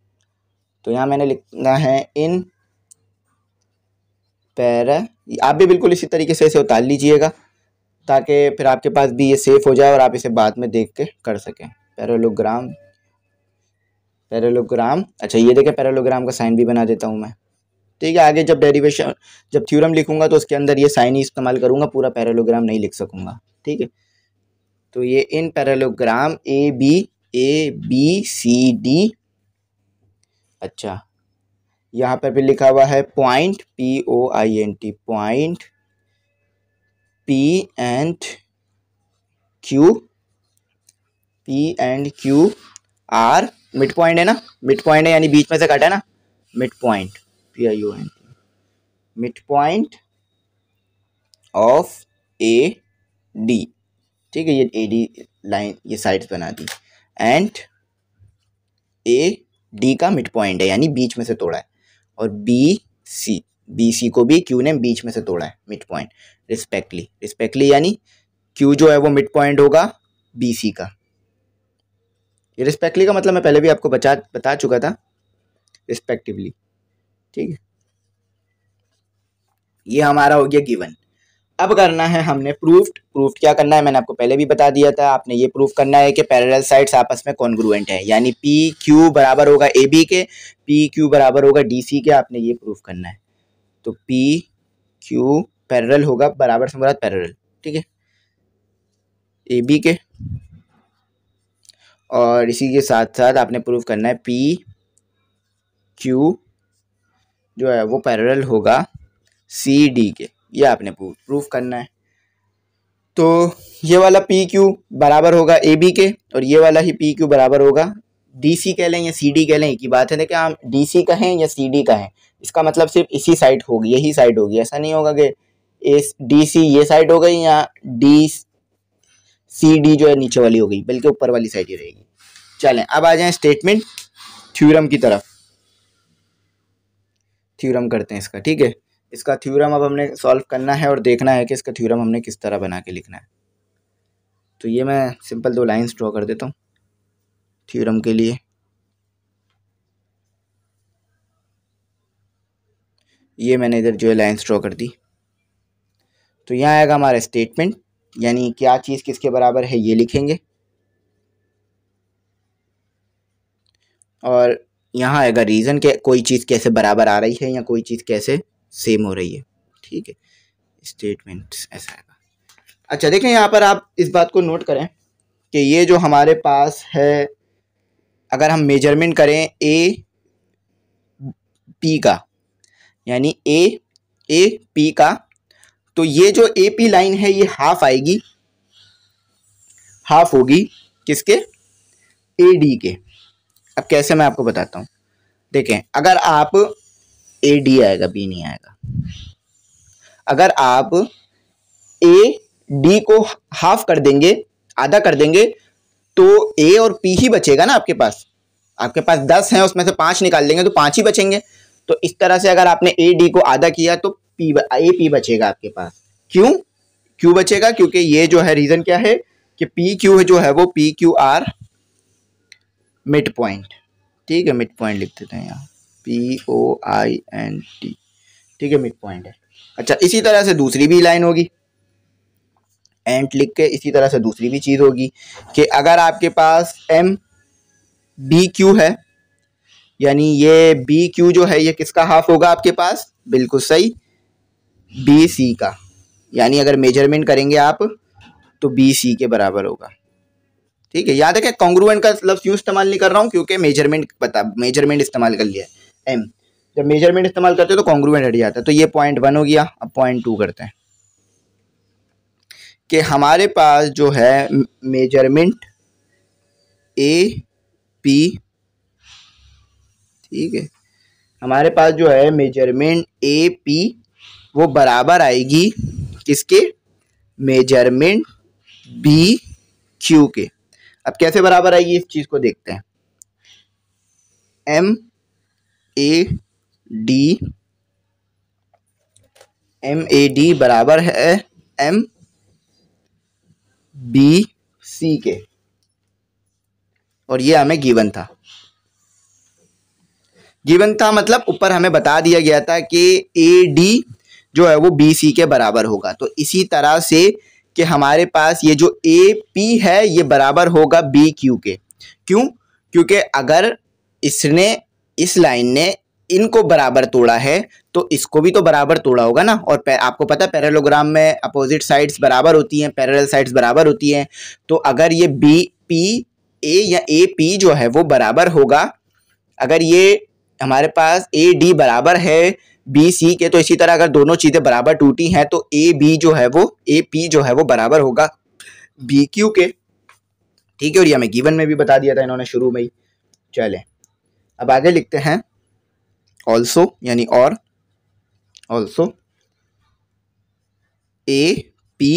तो यहाँ मैंने लिखना है इन पैरा आप भी बिल्कुल इसी तरीके से इसे उतार लीजिएगा ताकि फिर आपके पास भी ये सेफ़ हो जाए और आप इसे बाद में देख के कर सकें पैरोलोग्राम पैरोलोग्राम अच्छा ये देखें पैरोलोग्राम का साइन भी बना देता हूँ मैं ठीक है आगे जब डेरिवेशन जब थ्योरम लिखूंगा तो उसके अंदर ये साइन ही इस्तेमाल करूँगा पूरा पैरोलोग्राम नहीं लिख सकूँगा ठीक है तो ये in parallelogram A B A B C D अच्छा यहाँ पर भी लिखा हुआ है point P O I N T point P and Q P and Q are mid point है ना मिड पॉइंट है यानी बीच में से कट है ना mid point P I O N T mid point of A D ठीक है ये ए डी लाइन ये साइड्स बना दी एंड ए डी का मिड पॉइंट है यानी बीच में से तोड़ा है और बी सी बी सी को भी क्यू ने बीच में से तोड़ा है मिड पॉइंट रिस्पेक्टली रिस्पेक्टली यानी क्यू जो है वो मिड पॉइंट होगा बी सी का ये रिस्पेक्टली का मतलब मैं पहले भी आपको बचा बता चुका था रिस्पेक्टिवली ठीक है ये हमारा हो गया गिवन अब करना है हमने प्रूफ प्रूफ क्या करना है मैंने आपको पहले भी बता दिया था आपने ये प्रूफ करना है कि पैरेलल साइड्स आपस में कॉन्ग्रुएंट है यानी पी क्यू बराबर होगा ए बी के पी क्यू बराबर होगा डी सी के आपने ये प्रूफ करना है तो पी क्यू पैरेलल होगा बराबर से पैरेलल ठीक है ए बी के और इसी के साथ साथ आपने प्रूफ करना है पी क्यू जो है वो पैरेलल होगा सी डी के ये आपने प्रूफ करना है तो ये वाला पी क्यू बराबर होगा ए बी के और ये वाला ही पी क्यू बराबर होगा डी सी कह लें या सी डी कह लें एक ही बात है देखिए हम डी सी कहें या सी डी कहें इसका मतलब सिर्फ इसी साइड होगी यही साइड होगी ऐसा नहीं होगा कि एस डी सी ये साइड हो गई या डी सी डी जो है नीचे वाली हो गई बल्कि ऊपर वाली साइड ही रहेगी चलें अब आ जाए स्टेटमेंट थ्योरम की तरफ थ्योरम करते हैं इसका ठीक है इसका थ्योरम अब हमने सॉल्व करना है और देखना है कि इसका थ्योरम हमने किस तरह बना के लिखना है तो ये मैं सिंपल दो लाइंस ड्रॉ कर देता हूँ थ्योरम के लिए ये मैंने इधर जो है लाइन्स ड्रॉ कर दी तो यहाँ आएगा हमारा स्टेटमेंट यानी क्या चीज़ किसके बराबर है ये लिखेंगे और यहाँ आएगा रीज़न के कोई चीज़ कैसे बराबर आ रही है या कोई चीज़ कैसे सेम हो रही है ठीक है स्टेटमेंट ऐसा आएगा अच्छा देखें यहाँ पर आप इस बात को नोट करें कि ये जो हमारे पास है अगर हम मेजरमेंट करें ए पी का यानी ए ए पी का तो ये जो ए पी लाइन है ये हाफ आएगी हाफ होगी किसके ए डी के अब कैसे मैं आपको बताता हूँ देखें अगर आप ए डी आएगा बी नहीं आएगा अगर आप ए डी को हाफ कर देंगे आधा कर देंगे तो ए और पी ही बचेगा ना आपके पास आपके पास दस हैं उसमें से पांच निकाल लेंगे तो पांच ही बचेंगे तो इस तरह से अगर आपने ए डी को आधा किया तो पी ए पी बचेगा आपके पास क्यों क्यों बचेगा क्योंकि ये जो है रीज़न क्या है कि पी क्यू जो है वो P Q are mid point ठीक है मिड पॉइंट लिख देते हैं यहाँ P O I N T ठीक है मिड पॉइंट है अच्छा इसी तरह से दूसरी भी लाइन होगी एंड लिख के इसी तरह से दूसरी भी चीज़ होगी कि अगर आपके पास एम बी क्यू है यानी ये बी क्यू जो है ये किसका हाफ होगा आपके पास बिल्कुल सही बी सी का यानी अगर मेजरमेंट करेंगे आप तो बी सी के बराबर होगा ठीक है याद है कि कॉन्ग्रुएंट का लफ्ज़ मतलब यूँ इस्तेमाल नहीं कर रहा हूँ क्योंकि मेजरमेंट बता मेजरमेंट इस्तेमाल कर लिया है एम जब मेजरमेंट इस्तेमाल करते हैं तो कॉन्ग्रूमेंट हट जाता है तो ये पॉइंट वन हो गया अब पॉइंट टू करते हैं कि हमारे पास जो है मेजरमेंट ए पी ठीक है हमारे पास जो है मेजरमेंट ए पी वो बराबर आएगी किसके मेजरमेंट बी क्यू के अब कैसे बराबर आएगी इस चीज़ को देखते हैं M A D M A D बराबर है एम बी सी के और ये हमें गिवन था गिवन था मतलब ऊपर हमें बता दिया गया था कि ए डी जो है वो बी सी के बराबर होगा तो इसी तरह से कि हमारे पास ये जो ए पी है ये बराबर होगा बी क्यू के क्यों क्योंकि अगर इसने इस लाइन ने इनको बराबर तोड़ा है तो इसको भी तो बराबर तोड़ा होगा ना और आपको पता है पैरेलोग्राम में अपोजिट साइड्स बराबर होती हैं पैरेलल साइड्स बराबर होती हैं तो अगर ये बी पी ए या ए पी जो है वो बराबर होगा अगर ये हमारे पास ए डी बराबर है बी सी के तो इसी तरह अगर दोनों चीज़ें बराबर टूटी हैं तो ए बी जो है वो ए पी जो है वो बराबर होगा बी क्यू के ठीक है और ये हमें गिवन में भी बता दिया था इन्होंने शुरू में ही चलें अब आगे लिखते हैं ऑल्सो यानी और ऑल्सो ए पी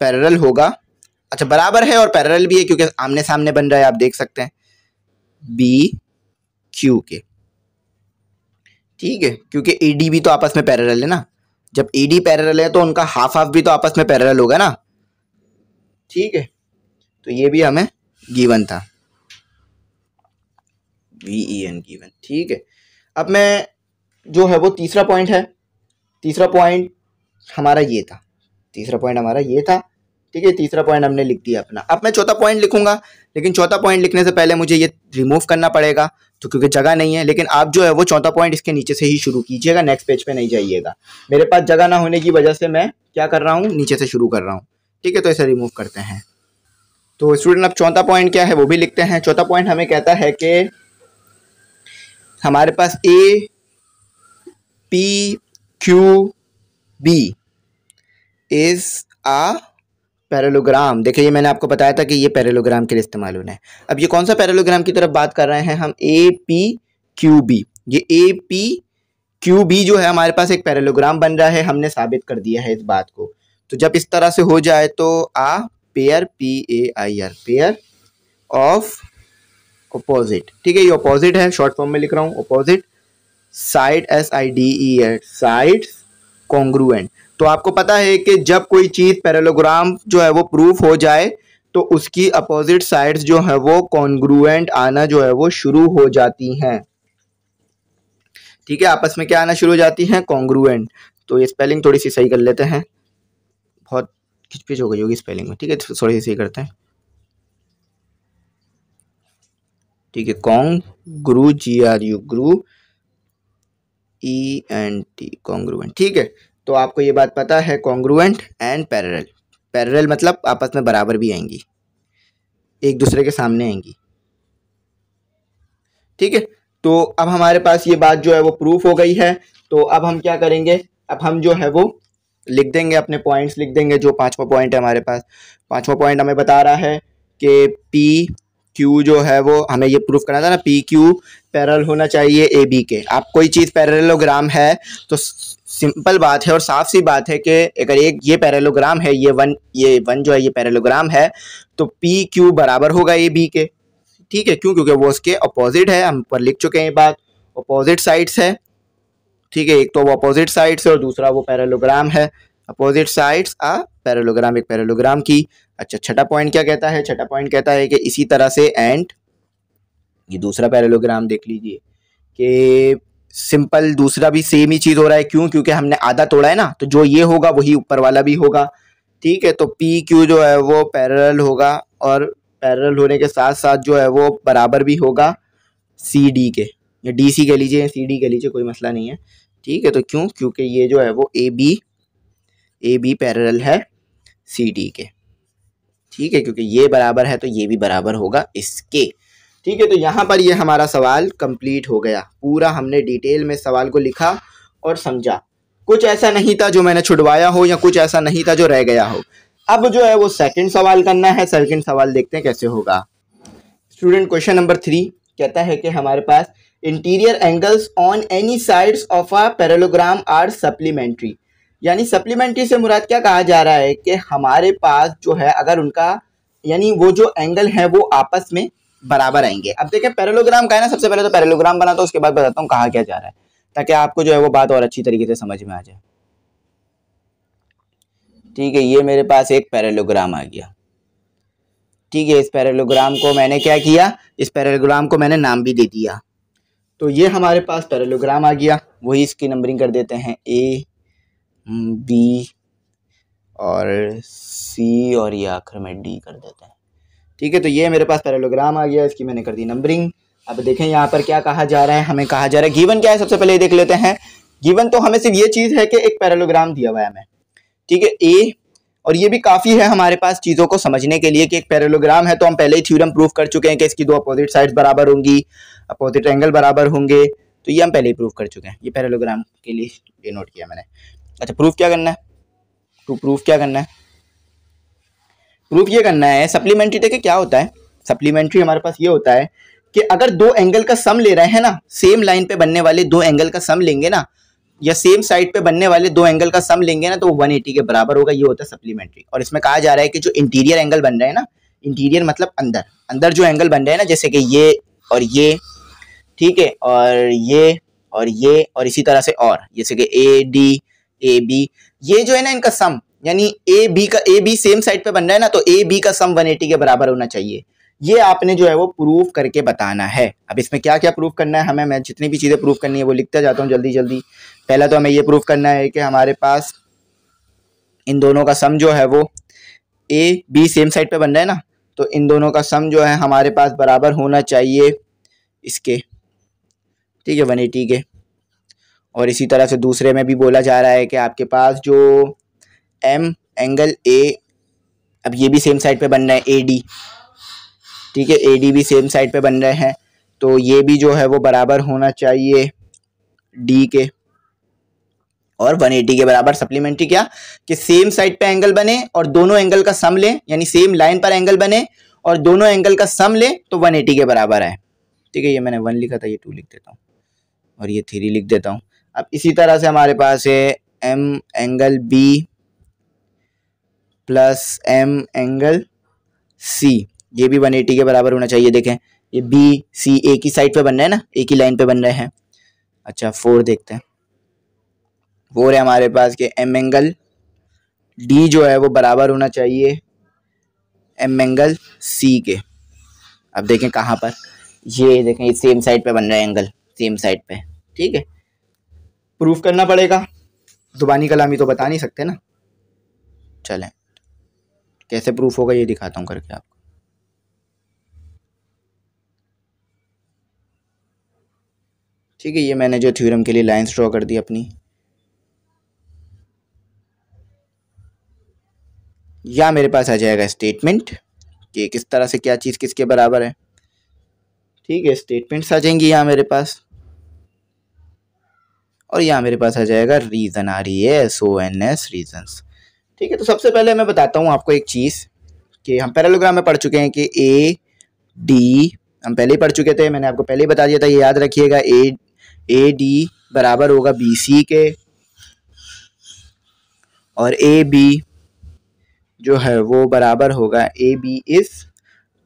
पैरल होगा अच्छा बराबर है और पैरल भी है क्योंकि आमने सामने बन रहा है आप देख सकते हैं बी क्यू के ठीक है क्योंकि ए डी भी तो आपस में पैरल है ना जब ए डी पैरल है तो उनका हाफ हाफ भी तो आपस में पैरल होगा ना ठीक है तो ये भी हमें गिवन था वी ई एन गिवन ठीक है अब मैं जो है वो तीसरा पॉइंट है तीसरा पॉइंट हमारा ये था तीसरा पॉइंट हमारा ये था ठीक है तीसरा पॉइंट हमने लिख दिया अपना अब मैं चौथा पॉइंट लिखूंगा लेकिन चौथा पॉइंट लिखने से पहले मुझे ये रिमूव करना पड़ेगा तो क्योंकि जगह नहीं है लेकिन आप जो है वो चौथा पॉइंट इसके नीचे से ही शुरू कीजिएगा नेक्स्ट पेज पे नहीं जाइएगा मेरे पास जगह ना होने की वजह से मैं क्या कर रहा हूँ नीचे से शुरू कर रहा हूँ ठीक है तो इसे रिमूव करते हैं तो स्टूडेंट अब चौथा पॉइंट क्या है वो भी लिखते हैं चौथा पॉइंट हमें कहता है कि हमारे पास A P Q B is a parallelogram देखिए ये मैंने आपको बताया था कि ये पैरेलोग्राम के लिए इस्तेमाल होना है अब ये कौन सा पैरेलोग्राम की तरफ बात कर रहे हैं हम ए पी क्यू बी ये ए पी क्यू बी जो है हमारे पास एक पैरेलोग्राम बन रहा है हमने साबित कर दिया है इस बात को तो जब इस तरह से हो जाए तो a pair P A I R pair of opposite ठीक है ये अपोजिट है शॉर्ट फॉर्म में लिख रहा हूँ opposite side S I D E है साइड कॉन्ग्रुएंट तो आपको पता है कि जब कोई चीज़ पैरेलोग्राम जो है वो प्रूफ हो जाए तो उसकी अपोजिट साइड्स जो है वो कॉन्ग्रुएंट आना जो है वो शुरू हो जाती हैं ठीक है आपस में क्या आना शुरू हो जाती हैं कॉन्ग्रुएंट तो ये स्पेलिंग थोड़ी सी सही कर लेते हैं बहुत खिचपिच हो गई होगी स्पेलिंग में ठीक है थोड़ी सी सही करते हैं ठीक है congruent G R U ग्रु ई एन टी कॉन्ग्रुवेंट ठीक है तो आपको ये बात पता है कॉन्ग्रुवेंट एंड पैरल पैरल मतलब आपस में बराबर भी आएंगी एक दूसरे के सामने आएंगी ठीक है तो अब हमारे पास ये बात जो है वो प्रूफ हो गई है तो अब हम क्या करेंगे अब हम जो है वो लिख देंगे अपने पॉइंट्स लिख देंगे जो पांचवा पॉइंट है हमारे पास पांचवा पॉइंट हमें बता रहा है कि पी क्यू जो है वो हमें ये प्रूफ करना था ना पी क्यू पैरल होना चाहिए ए बी के आप कोई चीज़ पैरेलोग्राम है तो सिंपल बात है और साफ सी बात है कि अगर एक ये पैरेलोग्राम है ये वन ये वन जो है ये पैरेलोग्राम है तो पी क्यू बराबर होगा ए बी के ठीक है क्यों क्योंकि वो उसके अपोजिट है हम पर लिख चुके हैं ये बात अपोजिट साइड्स है ठीक है एक तो वो अपोजिट साइड्स है और दूसरा वो पैरेलोग्राम है अपोजिट साइड्स आ पैरेलोग्राम एक पैरेलोग्राम की अच्छा छठा पॉइंट क्या कहता है छठा पॉइंट कहता है कि इसी तरह से एंड ये दूसरा पैरेलोग्राम देख लीजिए कि सिंपल दूसरा भी सेम ही चीज़ हो रहा है क्यों क्योंकि हमने आधा तोड़ा है ना तो जो ये होगा वही ऊपर वाला भी होगा ठीक है तो पी क्यू जो है वो पैरल होगा और पैरल होने के साथ साथ जो है वो बराबर भी होगा सी डी के या डी सी कह लीजिए सी डी कह लीजिए कोई मसला नहीं है ठीक है तो क्यों क्योंकि ये जो है वो A B A B parallel है सी डी के ठीक है क्योंकि ये बराबर है तो ये भी बराबर होगा इसके ठीक है तो यहाँ पर ये हमारा सवाल कंप्लीट हो गया पूरा हमने डिटेल में सवाल को लिखा और समझा कुछ ऐसा नहीं था जो मैंने छुड़वाया हो या कुछ ऐसा नहीं था जो रह गया हो अब जो है वो सेकंड सवाल करना है सेकंड सवाल देखते हैं कैसे होगा स्टूडेंट क्वेश्चन नंबर थ्री कहता है कि हमारे पास interior angles on any sides of a parallelogram are supplementary यानी सप्लीमेंट्री से मुराद क्या कहा जा रहा है कि हमारे पास जो है अगर उनका यानी वो जो एंगल है वो आपस में बराबर आएंगे अब देखें पैरेलोग्राम का है ना सबसे पहले तो पैरेलोग्राम बनाता हूँ उसके बाद बताता हूँ कहा क्या जा रहा है ताकि आपको जो है वो बात और अच्छी तरीके से समझ में आ जाए ठीक है ये मेरे पास एक पैरेलोग्राम आ गया ठीक है इस पैरेलोग्राम को मैंने क्या किया इस पैरेलोग्राम को मैंने नाम भी दे दिया तो ये हमारे पास पैरेलोग्राम आ गया वही इसकी नंबरिंग कर देते हैं ए बी और सी और ये e आखिर में डी कर देते हैं ठीक है तो ये मेरे पास पैरेलोग्राम आ गया इसकी मैंने कर दी नंबरिंग अब देखें यहाँ पर क्या कहा जा रहा है हमें कहा जा रहा है गीवन क्या है सबसे पहले देख लेते हैं गीवन तो हमें सिर्फ ये चीज़ है कि एक पैरेलोग्राम दिया हुआ है हमें ठीक है ए और ये भी काफ़ी है हमारे पास चीज़ों को समझने के लिए कि एक पैरेलोग्राम है तो हम पहले ही थ्योरम प्रूव कर चुके हैं कि इसकी दो अपोजिट साइड्स बराबर होंगी अपोजिट एंगल बराबर होंगे तो ये हम पहले ही प्रूव कर चुके हैं ये पैरेलोग्राम के लिए ये नोट किया मैंने अच्छा प्रूफ क्या करना है टू प्रूफ क्या करना है प्रूफ ये करना है सप्लीमेंट्री देखे क्या होता है सप्लीमेंट्री हमारे पास ये होता है कि अगर दो एंगल का सम ले रहे हैं ना सेम लाइन पे बनने वाले दो एंगल का सम लेंगे ना या सेम साइड पे बनने वाले दो एंगल का सम लेंगे ना तो वो 180 के बराबर होगा ये होता है सप्लीमेंट्री और इसमें कहा जा रहा है कि जो इंटीरियर एंगल बन रहे हैं ना इंटीरियर मतलब अंदर अंदर जो एंगल बन रहे हैं ना जैसे कि ये और ये ठीक है और ये और ये और इसी तरह से और जैसे कि ए डी ए बी ये जो है ना इनका सम यानी ए बी का ए बी सेम साइड पे बन रहा है ना तो ए बी का सम 180 के बराबर होना चाहिए ये आपने जो है वो प्रूफ करके बताना है अब इसमें क्या क्या प्रूफ करना है हमें मैं जितनी भी चीज़ें प्रूफ करनी है वो लिखता जाता हूँ जल्दी जल्दी पहला तो हमें ये प्रूफ करना है कि हमारे पास इन दोनों का सम जो है वो ए बी सेम साइड पे बन रहा है ना तो इन दोनों का सम जो है हमारे पास बराबर होना चाहिए इसके ठीक है वन के और इसी तरह से दूसरे में भी बोला जा रहा है कि आपके पास जो एम एंगल ए अब ये भी सेम साइड पे बन रहे हैं ए डी ठीक है ए डी भी सेम साइड पे बन रहे हैं तो ये भी जो है वो बराबर होना चाहिए डी के और 180 के बराबर सप्लीमेंट्री क्या कि सेम साइड पे एंगल बने और दोनों एंगल का सम लें यानी सेम लाइन पर एंगल बने और दोनों एंगल का सम लें तो 180 के बराबर है ठीक है ये मैंने वन लिखा था ये टू लिख देता हूँ और ये थ्री लिख देता हूँ अब इसी तरह से हमारे पास है M angle B plus M angle C ये भी 180 के बराबर होना चाहिए देखें ये बी सी एक ही साइड पे बन रहे हैं ना एक ही लाइन पे बन रहे हैं अच्छा फोर देखते हैं फोर है हमारे पास के एम एंगल डी जो है वो बराबर होना चाहिए एम एंगल सी के अब देखें कहाँ पर ये देखें ये सेम साइड पे बन रहा है एंगल सेम साइड पे ठीक है प्रूफ करना पड़ेगा ज़ुबानी कलामी तो बता नहीं सकते ना चलें कैसे प्रूफ होगा ये दिखाता हूँ करके आपको ठीक है ये मैंने जो थ्योरम के लिए लाइंस ड्रॉ कर दी अपनी या मेरे पास आ जाएगा स्टेटमेंट कि किस तरह से क्या चीज़ किसके बराबर है ठीक है स्टेटमेंट्स आ जाएंगी यहाँ मेरे पास और यहाँ मेरे पास आ जाएगा रीज़न आ रही है S O N S reason ठीक है तो सबसे पहले मैं बताता हूँ आपको एक चीज़ कि हम पैरेलोग्राम में पढ़ चुके हैं कि ए डी हम पहले ही पढ़ चुके थे मैंने आपको पहले ही बता दिया था ये याद रखिएगा ए ए डी बराबर होगा बी सी के और ए बी जो है वो बराबर होगा ए बी इस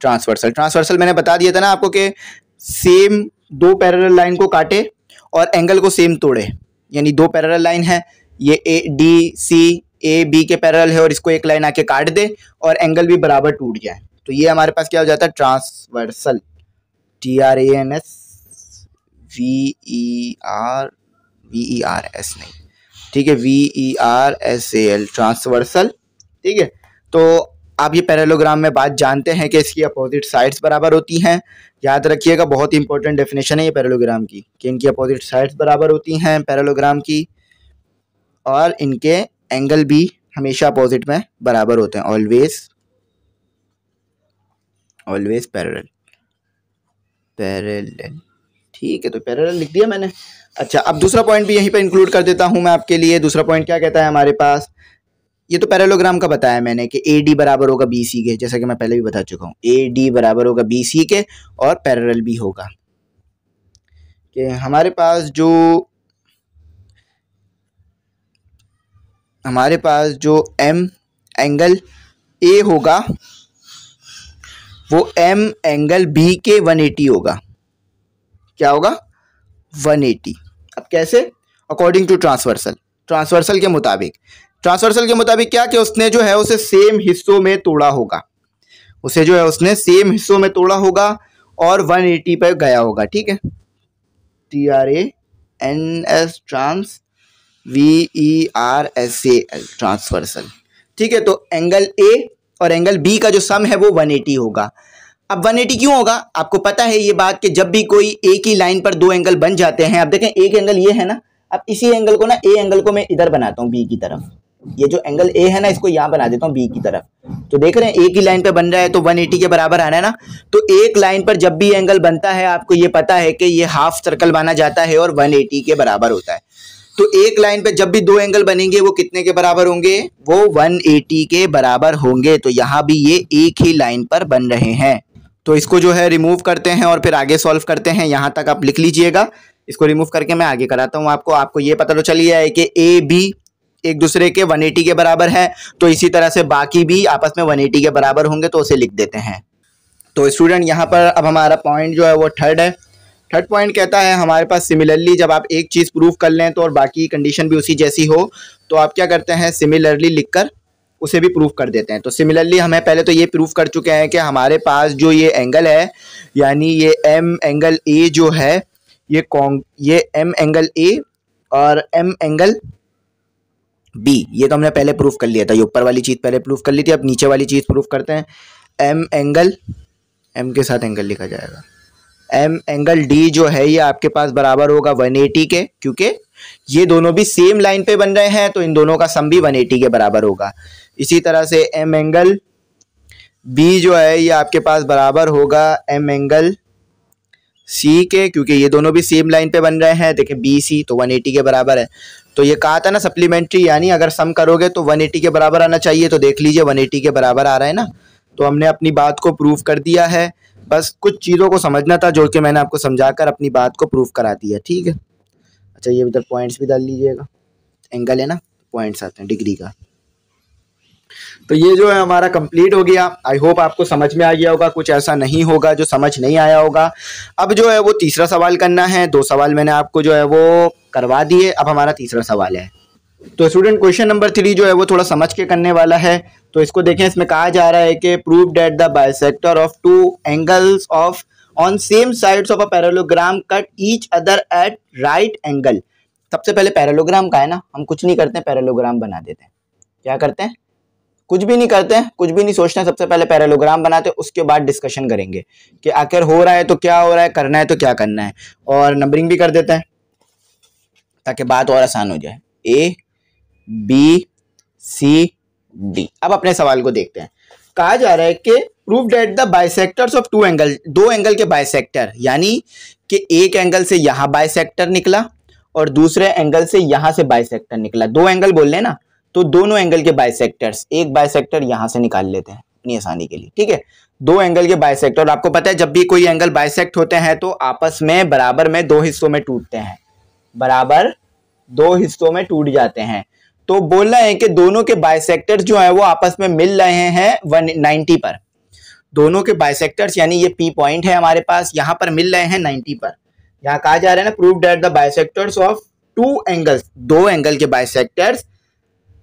ट्रांसवर्सल ट्रांसवर्सल मैंने बता दिया था ना आपको कि सेम दो पैरेलल लाइन को काटे और एंगल को सेम तोड़े यानी दो पैरल लाइन है ये A D C A B के पैरल है और इसको एक लाइन आके काट दे और एंगल भी बराबर टूट जाए तो ये हमारे पास क्या हो जाता है transversal T R A N S V E R V E R S नहीं ठीक है V E R S A L transversal ठीक है तो आप ये पैरेलोग्राम में बात जानते हैं कि इसकी अपोजिट साइड्स बराबर होती हैं याद रखिएगा बहुत ही इंपॉर्टेंट डेफिनेशन है ये पैरेलोग्राम की कि इनकी अपोजिट साइड्स बराबर होती हैं पैरेलोग्राम की और इनके एंगल भी हमेशा अपोजिट में बराबर होते हैं ऑलवेज ऑलवेज पैरेलल पैरेलल ठीक है तो पैरेलल लिख दिया मैंने अच्छा अब दूसरा पॉइंट भी यहीं पर इंक्लूड कर देता हूँ मैं आपके लिए दूसरा पॉइंट क्या कहता है हमारे पास ये तो पैरेलोग्राम का बताया मैंने कि ए डी बराबर होगा बी सी के जैसा कि मैं पहले भी बता चुका हूँ ए डी बराबर होगा बी सी के और पैरेलल भी होगा कि हमारे पास जो हमारे पास जो एम एंगल ए होगा वो एम एंगल बी के 180 होगा क्या होगा 180 अब कैसे अकॉर्डिंग टू ट्रांसवर्सल ट्रांसवर्सल के मुताबिक ट्रांसवर्सल के मुताबिक क्या कि उसने जो है उसे सेम हिस्सों में तोड़ा होगा उसे जो है उसने सेम हिस्सों में तोड़ा होगा और 180 पर गया होगा ठीक है T R A N S trans V E R S A L transversal ठीक है तो एंगल ए और एंगल बी का जो सम है वो 180 होगा अब 180 क्यों होगा आपको पता है ये बात कि जब भी कोई एक ही लाइन पर दो एंगल बन जाते हैं अब देखें एक एंगल ये है ना अब इसी एंगल को ना ए एंगल को मैं इधर बनाता हूँ बी की तरफ ये जो एंगल ए है ना इसको यहां बना देता हूं बी की तरफ तो देख रहे हैं एक ही लाइन पे बन रहा है तो 180 के बराबर आना है ना तो एक लाइन पर जब भी एंगल बनता है आपको ये पता है कि ये हाफ सर्कल माना जाता है और 180 के बराबर होता है तो एक लाइन पर जब भी दो एंगल बनेंगे वो कितने के बराबर होंगे वो वन के बराबर होंगे तो यहां भी ये एक ही लाइन पर बन रहे हैं तो इसको जो है रिमूव करते हैं और फिर आगे सॉल्व करते हैं यहां तक आप लिख लीजिएगा इसको रिमूव करके मैं आगे कराता हूँ आपको आपको ये पता तो चल गया है कि ए बी एक दूसरे के 180 के बराबर है तो इसी तरह से बाकी भी आपस में 180 के बराबर होंगे तो उसे लिख देते हैं तो स्टूडेंट यहाँ पर अब हमारा पॉइंट जो है वो थर्ड है थर्ड पॉइंट कहता है हमारे पास सिमिलरली जब आप एक चीज़ प्रूफ कर लें तो और बाकी कंडीशन भी उसी जैसी हो तो आप क्या करते हैं सिमिलरली कर उसे भी प्रूफ कर देते हैं तो सिमिलरली हमें पहले तो ये प्रूफ कर चुके हैं कि हमारे पास जो ये एंगल है यानी ये एम एंगल ए जो है ये कॉन्ग ये एम एंगल ए और एम एंगल बी ये तो हमने पहले प्रूफ कर लिया था ये ऊपर वाली चीज़ पहले प्रूफ कर ली थी अब नीचे वाली चीज़ प्रूफ करते हैं एम एंगल एम के साथ एंगल लिखा जाएगा एम एंगल डी जो है ये आपके पास बराबर होगा 180 के क्योंकि ये दोनों भी सेम लाइन पे बन रहे हैं तो इन दोनों का सम भी 180 के बराबर होगा इसी तरह से एम एंगल बी जो है ये आपके पास बराबर होगा एम एंगल सी के क्योंकि ये दोनों भी सेम लाइन पे बन रहे हैं देखिए बी सी तो 180 के बराबर है तो ये कहा था ना सप्लीमेंट्री यानी अगर सम करोगे तो 180 के बराबर आना चाहिए तो देख लीजिए 180 के बराबर आ रहा है ना तो हमने अपनी बात को प्रूव कर दिया है बस कुछ चीज़ों को समझना था जो कि मैंने आपको समझाकर अपनी बात को प्रूव करा दिया ठीक है अच्छा ये इधर पॉइंट्स भी डाल लीजिएगा एंगल है ना पॉइंट्स आते हैं डिग्री का तो ये जो है हमारा कंप्लीट हो गया आई होप आपको समझ में आ गया होगा कुछ ऐसा नहीं होगा जो समझ नहीं आया होगा अब जो है वो तीसरा सवाल करना है दो सवाल मैंने आपको जो है वो करवा दिए अब हमारा तीसरा सवाल है तो स्टूडेंट क्वेश्चन नंबर थ्री जो है वो थोड़ा समझ के करने वाला है तो इसको देखें इसमें कहा जा रहा है कि prove that the bisector of two angles of on same sides of a parallelogram cut each other at right angle सबसे पहले पैरालोग्राम का है ना हम कुछ नहीं करते पैरालोग्राम बना देते हैं क्या करते हैं कुछ भी नहीं करते हैं कुछ भी नहीं सोचते हैं सबसे पहले पैरालोग्राम बनाते हैं उसके बाद डिस्कशन करेंगे कि आखिर हो रहा है तो क्या हो रहा है करना है तो क्या करना है और नंबरिंग भी कर देते हैं ताकि बात और आसान हो जाए ए बी सी डी अब अपने सवाल को देखते हैं कहा जा रहा है कि prove that the bisector of two angle दो एंगल के बाइसेक्टर यानी कि एक एंगल से यहाँ बाइसेक्टर निकला और दूसरे एंगल से यहां से बाइसेक्टर निकला दो एंगल बोल रहे हैं ना तो दोनों एंगल के बायसेक्टर्स एक बाइसेक्टर यहां से निकाल लेते हैं अपनी आसानी के लिए ठीक है दो एंगल के बाइसेक्टर आपको पता है जब भी कोई एंगल बाइसेक्ट होते हैं तो आपस में बराबर में दो हिस्सों में टूटते हैं बराबर दो हिस्सों में टूट जाते हैं तो बोल रहे हैं कि दोनों के बायसेक्टर जो हैं वो आपस में मिल रहे हैं वन नाइन्टी पर दोनों के बायसेक्टर्स यानी ये पी पॉइंट है हमारे पास यहां पर मिल रहे हैं नाइन्टी पर यहाँ कहा जा रहा है ना prove that the bisectors of two angles दो एंगल के बायसेक्टर्स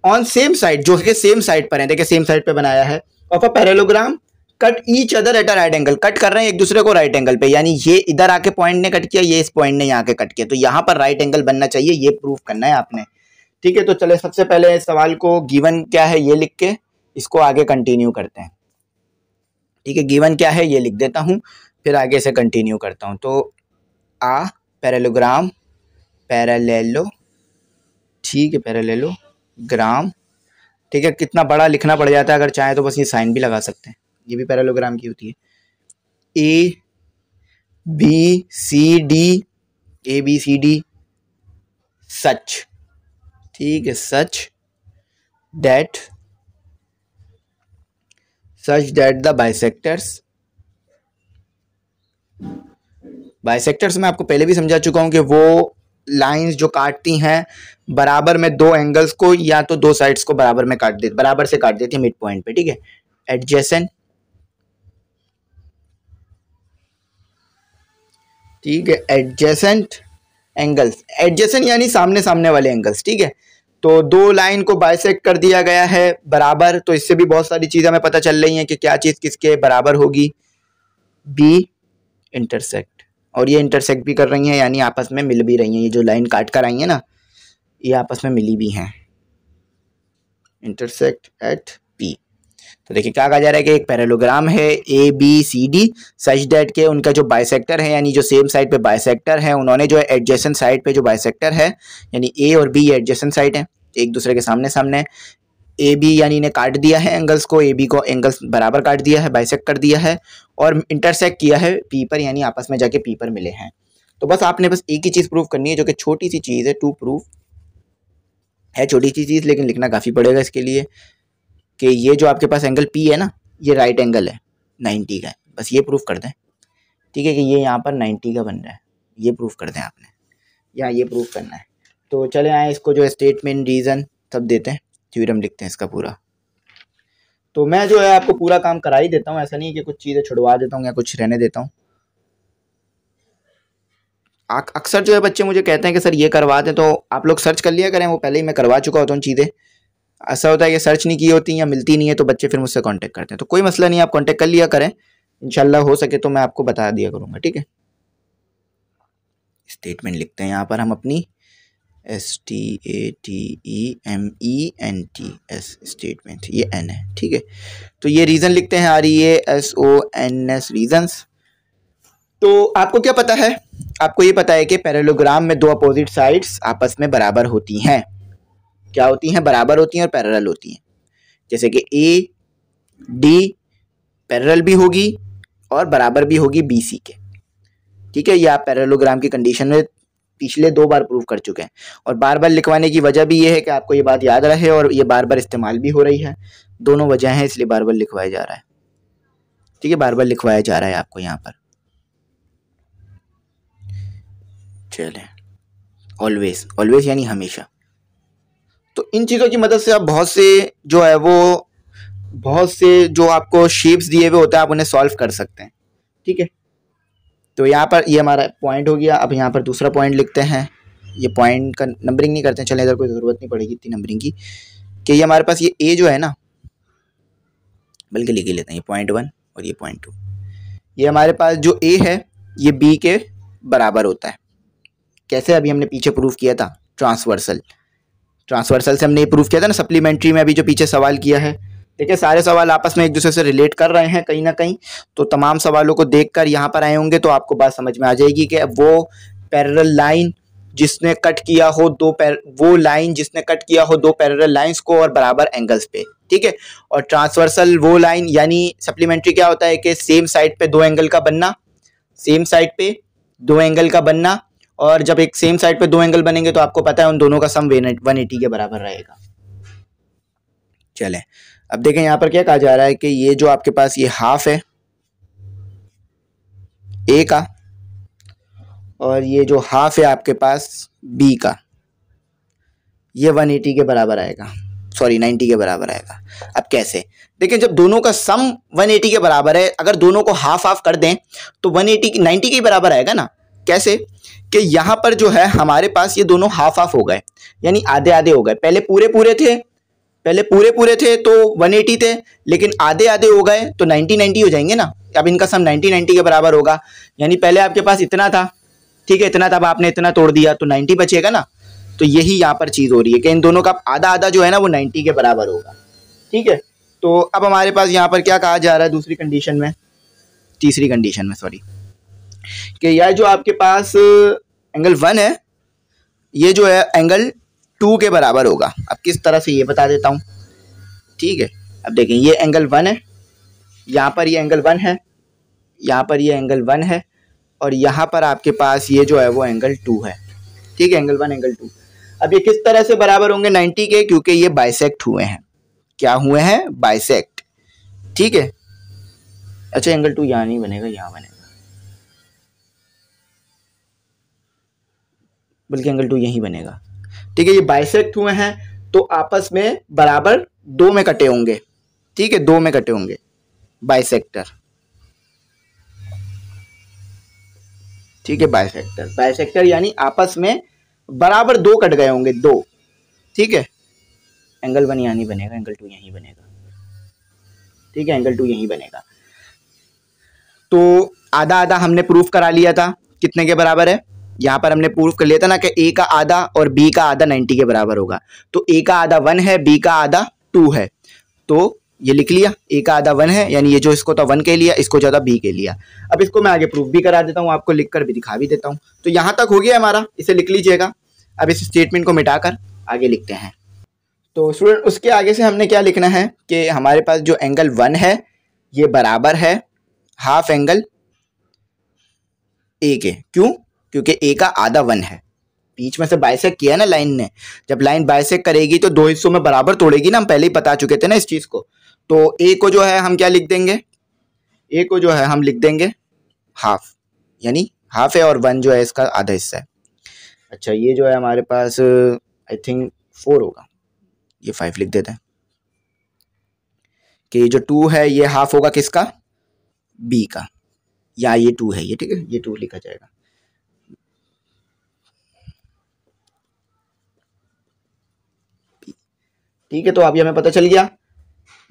ऑन सेम साइड जो कि सेम साइड पर है देखिए सेम साइड पर बनाया है of a parallelogram cut each other at a right angle cut कर रहे हैं एक दूसरे को राइट एंगल पे यानी ये इधर आके पॉइंट ने कट किया ये इस पॉइंट ने यहाँ के कट किया तो यहाँ पर राइट एंगल बनना चाहिए ये प्रूफ करना है आपने ठीक है तो चले सबसे पहले इस सवाल को गिवन क्या है ये लिख के इसको आगे कंटिन्यू करते हैं ठीक है गिवन क्या है ये लिख देता हूँ फिर आगे से कंटिन्यू करता हूँ तो आ पैरेलोग्राम पैरेलेलो ठीक है पैरेलेलो ग्राम ठीक है कितना बड़ा लिखना पड़ जाता है अगर चाहें तो बस ये साइन भी लगा सकते हैं ये भी पैरालोग्राम की होती है A B C D A B C D such ठीक है such that such that the bisectors bisectors में आपको पहले भी समझा चुका हूं कि वो लाइंस जो काटती हैं बराबर में दो एंगल्स को या तो दो साइड्स को बराबर में काट देती बराबर से काट देती है मिड पॉइंट पे ठीक है एडजेसेंट ठीक है एडजेसेंट एंगल्स एडजेसेंट यानी सामने सामने वाले एंगल्स ठीक है तो दो लाइन को बाइसेक कर दिया गया है बराबर तो इससे भी बहुत सारी चीजें हमें पता चल रही है कि क्या चीज़ किसके बराबर होगी बी इंटरसेक्ट और ये इंटरसेक्ट भी कर रही हैं यानी आपस में मिल भी रही हैं ये जो लाइन काट कर आई है ना ये आपस में मिली भी हैं इंटरसेक्ट एट तो देखिए क्या कहा जा रहा है कि एक पैरेलोग्राम है A B C D such that के उनका जो बाइसेक्टर है यानी जो सेम साइड पे बाइसेक्टर है उन्होंने जो है एडजेसन साइड पे जो बाइसेक्टर है यानी ए और बी एडजेसन साइड है एक दूसरे के सामने सामने ए बी यानी ने काट दिया है एंगल्स को ए बी को एंगल्स बराबर काट दिया है बाइसेक कर दिया है और इंटरसेक्ट किया है पी पर यानी आपस में जाके पी पर मिले हैं तो बस आपने बस एक ही चीज़ प्रूफ करनी है जो कि छोटी सी चीज़ है टू प्रूफ है छोटी सी चीज़ लेकिन लिखना काफ़ी पड़ेगा इसके लिए कि ये जो आपके पास एंगल पी है ना ये राइट एंगल है नाइन्टी का है बस ये प्रूफ कर दें ठीक है कि ये यहाँ पर नाइन्टी का बन रहा है ये प्रूफ कर दें आपने यहाँ ये प्रूफ करना है तो चले आए इसको जो स्टेटमेंट रीज़न सब देते हैं थ्यूरम लिखते हैं इसका पूरा तो मैं जो है आपको पूरा काम करा ही देता हूँ ऐसा नहीं है कि कुछ चीज़ें छुड़वा देता हूँ या कुछ रहने देता हूँ अक्सर जो है बच्चे मुझे कहते हैं कि सर ये करवा दें तो आप लोग सर्च कर लिया करें वो पहले ही मैं करवा चुका होता हूँ चीज़ें ऐसा होता है कि सर्च नहीं की होती या मिलती नहीं है तो बच्चे फिर मुझसे कॉन्टैक्ट करते हैं तो कोई मसला नहीं आप कॉन्टैक्ट कर लिया करें इनशाला हो सके तो मैं आपको बता दिया करूँगा ठीक है स्टेटमेंट लिखते हैं यहाँ पर हम अपनी S T A T E M E N T S statement ये एन है ठीक है तो ये रीज़न लिखते हैं R E S O N S reasons तो आपको क्या पता है आपको ये पता है कि पैरेलोग्राम में दो अपोजिट साइड्स आपस में बराबर होती हैं क्या होती हैं बराबर होती हैं और पैरल होती हैं जैसे कि ए डी पैरल भी होगी और बराबर भी होगी बी सी के ठीक है यह आप पैरलोग्राम की कंडीशन में पिछले दो बार प्रूव कर चुके हैं और बार बार लिखवाने की वजह भी ये है कि आपको ये बात याद रहे और ये बार बार इस्तेमाल भी हो रही है दोनों वजह हैं इसलिए बार बार लिखवाया जा रहा है ठीक है बार बार लिखवाया जा रहा है आपको यहाँ पर चलें ऑलवेज ऑलवेज यानी हमेशा तो इन चीज़ों की मदद से आप बहुत से जो है वो बहुत से जो आपको शेप्स दिए हुए होते हैं आप उन्हें सॉल्व कर सकते हैं ठीक है तो यहाँ पर ये यह हमारा पॉइंट हो गया अब यहाँ पर दूसरा पॉइंट लिखते हैं ये पॉइंट का नंबरिंग नहीं करते हैं चले इधर कोई ज़रूरत नहीं पड़ेगी इतनी नंबरिंग की कि ये हमारे पास ये ए जो है ना बल्कि लिख ही लेते हैं ये पॉइंट वन और ये पॉइंट टू ये हमारे पास जो ए है ये बी के बराबर होता है कैसे अभी हमने पीछे प्रूव किया था ट्रांसवर्सल ट्रांसवर्सल से हमने प्रूव किया था ना सप्लीमेंट्री में अभी जो पीछे सवाल किया है देखिए सारे सवाल आपस में एक दूसरे से रिलेट कर रहे हैं कहीं ना कहीं तो तमाम सवालों को देख कर यहाँ पर आए होंगे तो आपको बात समझ में आ जाएगी कि वो पैरल लाइन जिसने कट किया हो दो पैर वो लाइन जिसने कट किया हो दो पैरल लाइन्स को और बराबर एंगल्स पे ठीक है और ट्रांसवर्सल वो लाइन यानी सप्लीमेंट्री क्या होता है कि सेम साइड पे दो एंगल का बनना सेम साइड पे दो एंगल का बनना और जब एक सेम साइड पे दो एंगल बनेंगे तो आपको पता है उन दोनों का सम वन एटी के बराबर रहेगा चले अब देखें यहां पर क्या कहा जा रहा है कि ये जो आपके पास ये हाफ है ए का और ये जो हाफ है आपके पास बी का ये वन एटी के बराबर आएगा सॉरी 90 के बराबर आएगा अब कैसे देखिए जब दोनों का सम 180 के बराबर है अगर दोनों को हाफ हाफ कर दें तो 180 की 90 के बराबर आएगा ना कैसे कि यहाँ पर जो है हमारे पास ये दोनों हाफ हाफ हो गए यानी आधे आधे हो गए पहले पूरे पूरे थे पहले पूरे पूरे थे तो 180 थे लेकिन आधे आधे हो गए तो 90 90 हो जाएंगे ना अब इनका सम 90 90 के बराबर होगा यानी पहले आपके पास इतना था ठीक है इतना था अब आपने इतना तोड़ दिया तो 90 बचेगा ना तो यही यहाँ पर चीज़ हो रही है कि इन दोनों का आधा आधा जो है ना वो 90 के बराबर होगा ठीक है तो अब हमारे पास यहाँ पर क्या कहा जा रहा है दूसरी कंडीशन में तीसरी कंडीशन में सॉरी कि यह जो आपके पास एंगल वन है ये जो है एंगल टू के बराबर होगा अब किस तरह से ये बता देता हूँ ठीक है अब देखें ये एंगल वन है यहाँ पर ये एंगल वन है यहाँ पर ये एंगल वन है और यहाँ पर आपके पास ये जो है वो एंगल टू है ठीक है एंगल वन एंगल टू अब ये किस तरह से बराबर होंगे नाइन्टी के क्योंकि ये बाइसेक्ट हुए हैं क्या हुए हैं बाइसेक्ट ठीक है अच्छा एंगल टू यहाँ नहीं बनेगा यहाँ बनेगा बल्कि एंगल टू यहीं बनेगा ठीक है ये बाइसेक्ट हुए हैं तो आपस में बराबर दो में कटे होंगे ठीक है दो में कटे होंगे बाइसेक्टर ठीक है बाइसेक्टर बाइसेक्टर यानी आपस में बराबर दो कट गए होंगे दो ठीक है एंगल वन यानी बनेगा एंगल टू यहीं बनेगा ठीक है एंगल टू यहीं बनेगा तो आधा आधा हमने प्रूफ करा लिया था कितने के बराबर है यहाँ पर हमने प्रूफ कर लिया था ना कि ए का आधा और बी का आधा नाइन्टी के बराबर होगा तो ए का आधा वन है बी का आधा टू है तो ये लिख लिया ए का आधा वन है यानी ये जो इसको था वन के लिया इसको ज़्यादा बी के लिया अब इसको मैं आगे प्रूफ भी करा देता हूँ आपको लिख कर भी दिखा भी देता हूँ तो यहाँ तक हो गया हमारा इसे लिख लीजिएगा अब इस स्टेटमेंट को कर आगे लिखते हैं तो स्टूडेंट उसके आगे से हमने क्या लिखना है कि हमारे पास जो एंगल वन है ये बराबर है हाफ एंगल ए के क्यों क्योंकि ए का आधा वन है बीच में से बाइसेक किया ना लाइन ने जब लाइन बाइसेक करेगी तो दो हिस्सों में बराबर तोड़ेगी ना हम पहले ही बता चुके थे ना इस चीज़ को तो ए को जो है हम क्या लिख देंगे ए को जो है हम लिख देंगे हाफ यानी हाफ है और वन जो है इसका आधा हिस्सा है अच्छा ये जो है हमारे पास आई थिंक फोर होगा ये फाइव लिख देते हैं कि जो टू है ये हाफ होगा किसका बी का या ये टू है ये ठीक है ये टू लिखा जाएगा ठीक है तो अभी हमें पता चल गया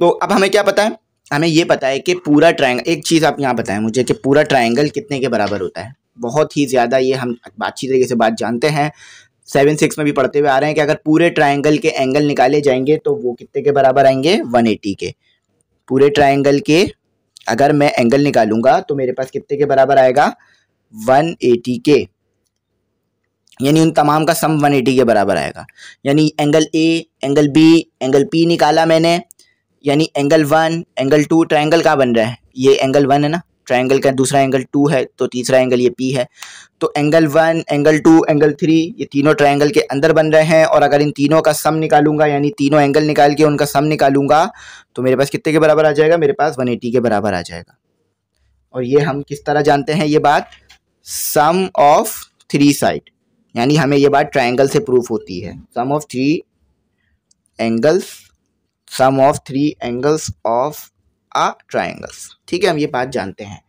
तो अब हमें क्या पता है हमें ये पता है कि पूरा ट्राइंगल एक चीज़ आप यहाँ बताएं मुझे कि पूरा ट्राइंगल कितने के बराबर होता है बहुत ही ज़्यादा ये हम अच्छी तरीके से बात जानते हैं सेवन सिक्स में भी पढ़ते हुए आ रहे हैं कि अगर पूरे ट्राइंगल के एंगल निकाले जाएंगे तो वो कितने के बराबर आएंगे वन एटी के पूरे ट्राइंगल के अगर मैं एंगल निकालूंगा तो मेरे पास कितने के बराबर आएगा वन एटी के यानी उन तमाम का सम 180 के बराबर आएगा यानी angle A angle B angle P निकाला मैंने यानी angle one angle two triangle का बन रहा है ये एंगल वन है ना ट्राइंगल का दूसरा एंगल टू है तो तीसरा एंगल ये पी है तो angle one angle two angle three ये तीनों ट्राइंगल के अंदर बन रहे हैं और अगर इन तीनों का सम निकालूंगा यानी तीनों एंगल निकाल के उनका सम निकालूंगा तो मेरे पास कितने के बराबर आ जाएगा मेरे पास वन एटी के बराबर आ जाएगा और ये हम किस तरह जानते हैं ये बात सम ऑफ थ्री साइड यानी हमें ये बात ट्राइंगल से प्रूफ होती है sum of three angles sum of three angles of a triangles ठीक है हम ये बात जानते हैं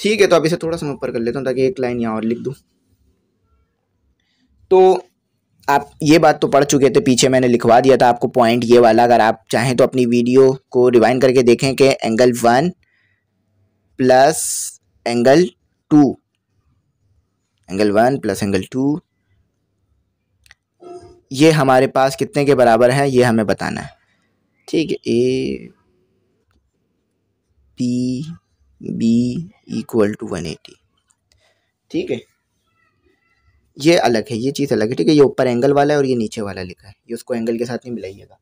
ठीक है तो अब इसे थोड़ा सा ऊपर कर लेता हूँ ताकि एक लाइन यहाँ और लिख दूँ तो आप ये बात तो पढ़ चुके थे पीछे मैंने लिखवा दिया था आपको पॉइंट ये वाला अगर आप चाहें तो अपनी वीडियो को रिवाइंड करके देखें कि angle one plus angle two angle one plus angle two ये हमारे पास कितने के बराबर हैं ये हमें बताना है ठीक है A P B equal to one eighty ठीक है ये अलग है ये चीज़ अलग है ठीक है ये ऊपर एंगल वाला है और ये नीचे वाला लिखा है ये उसको एंगल के साथ नहीं मिलाइएगा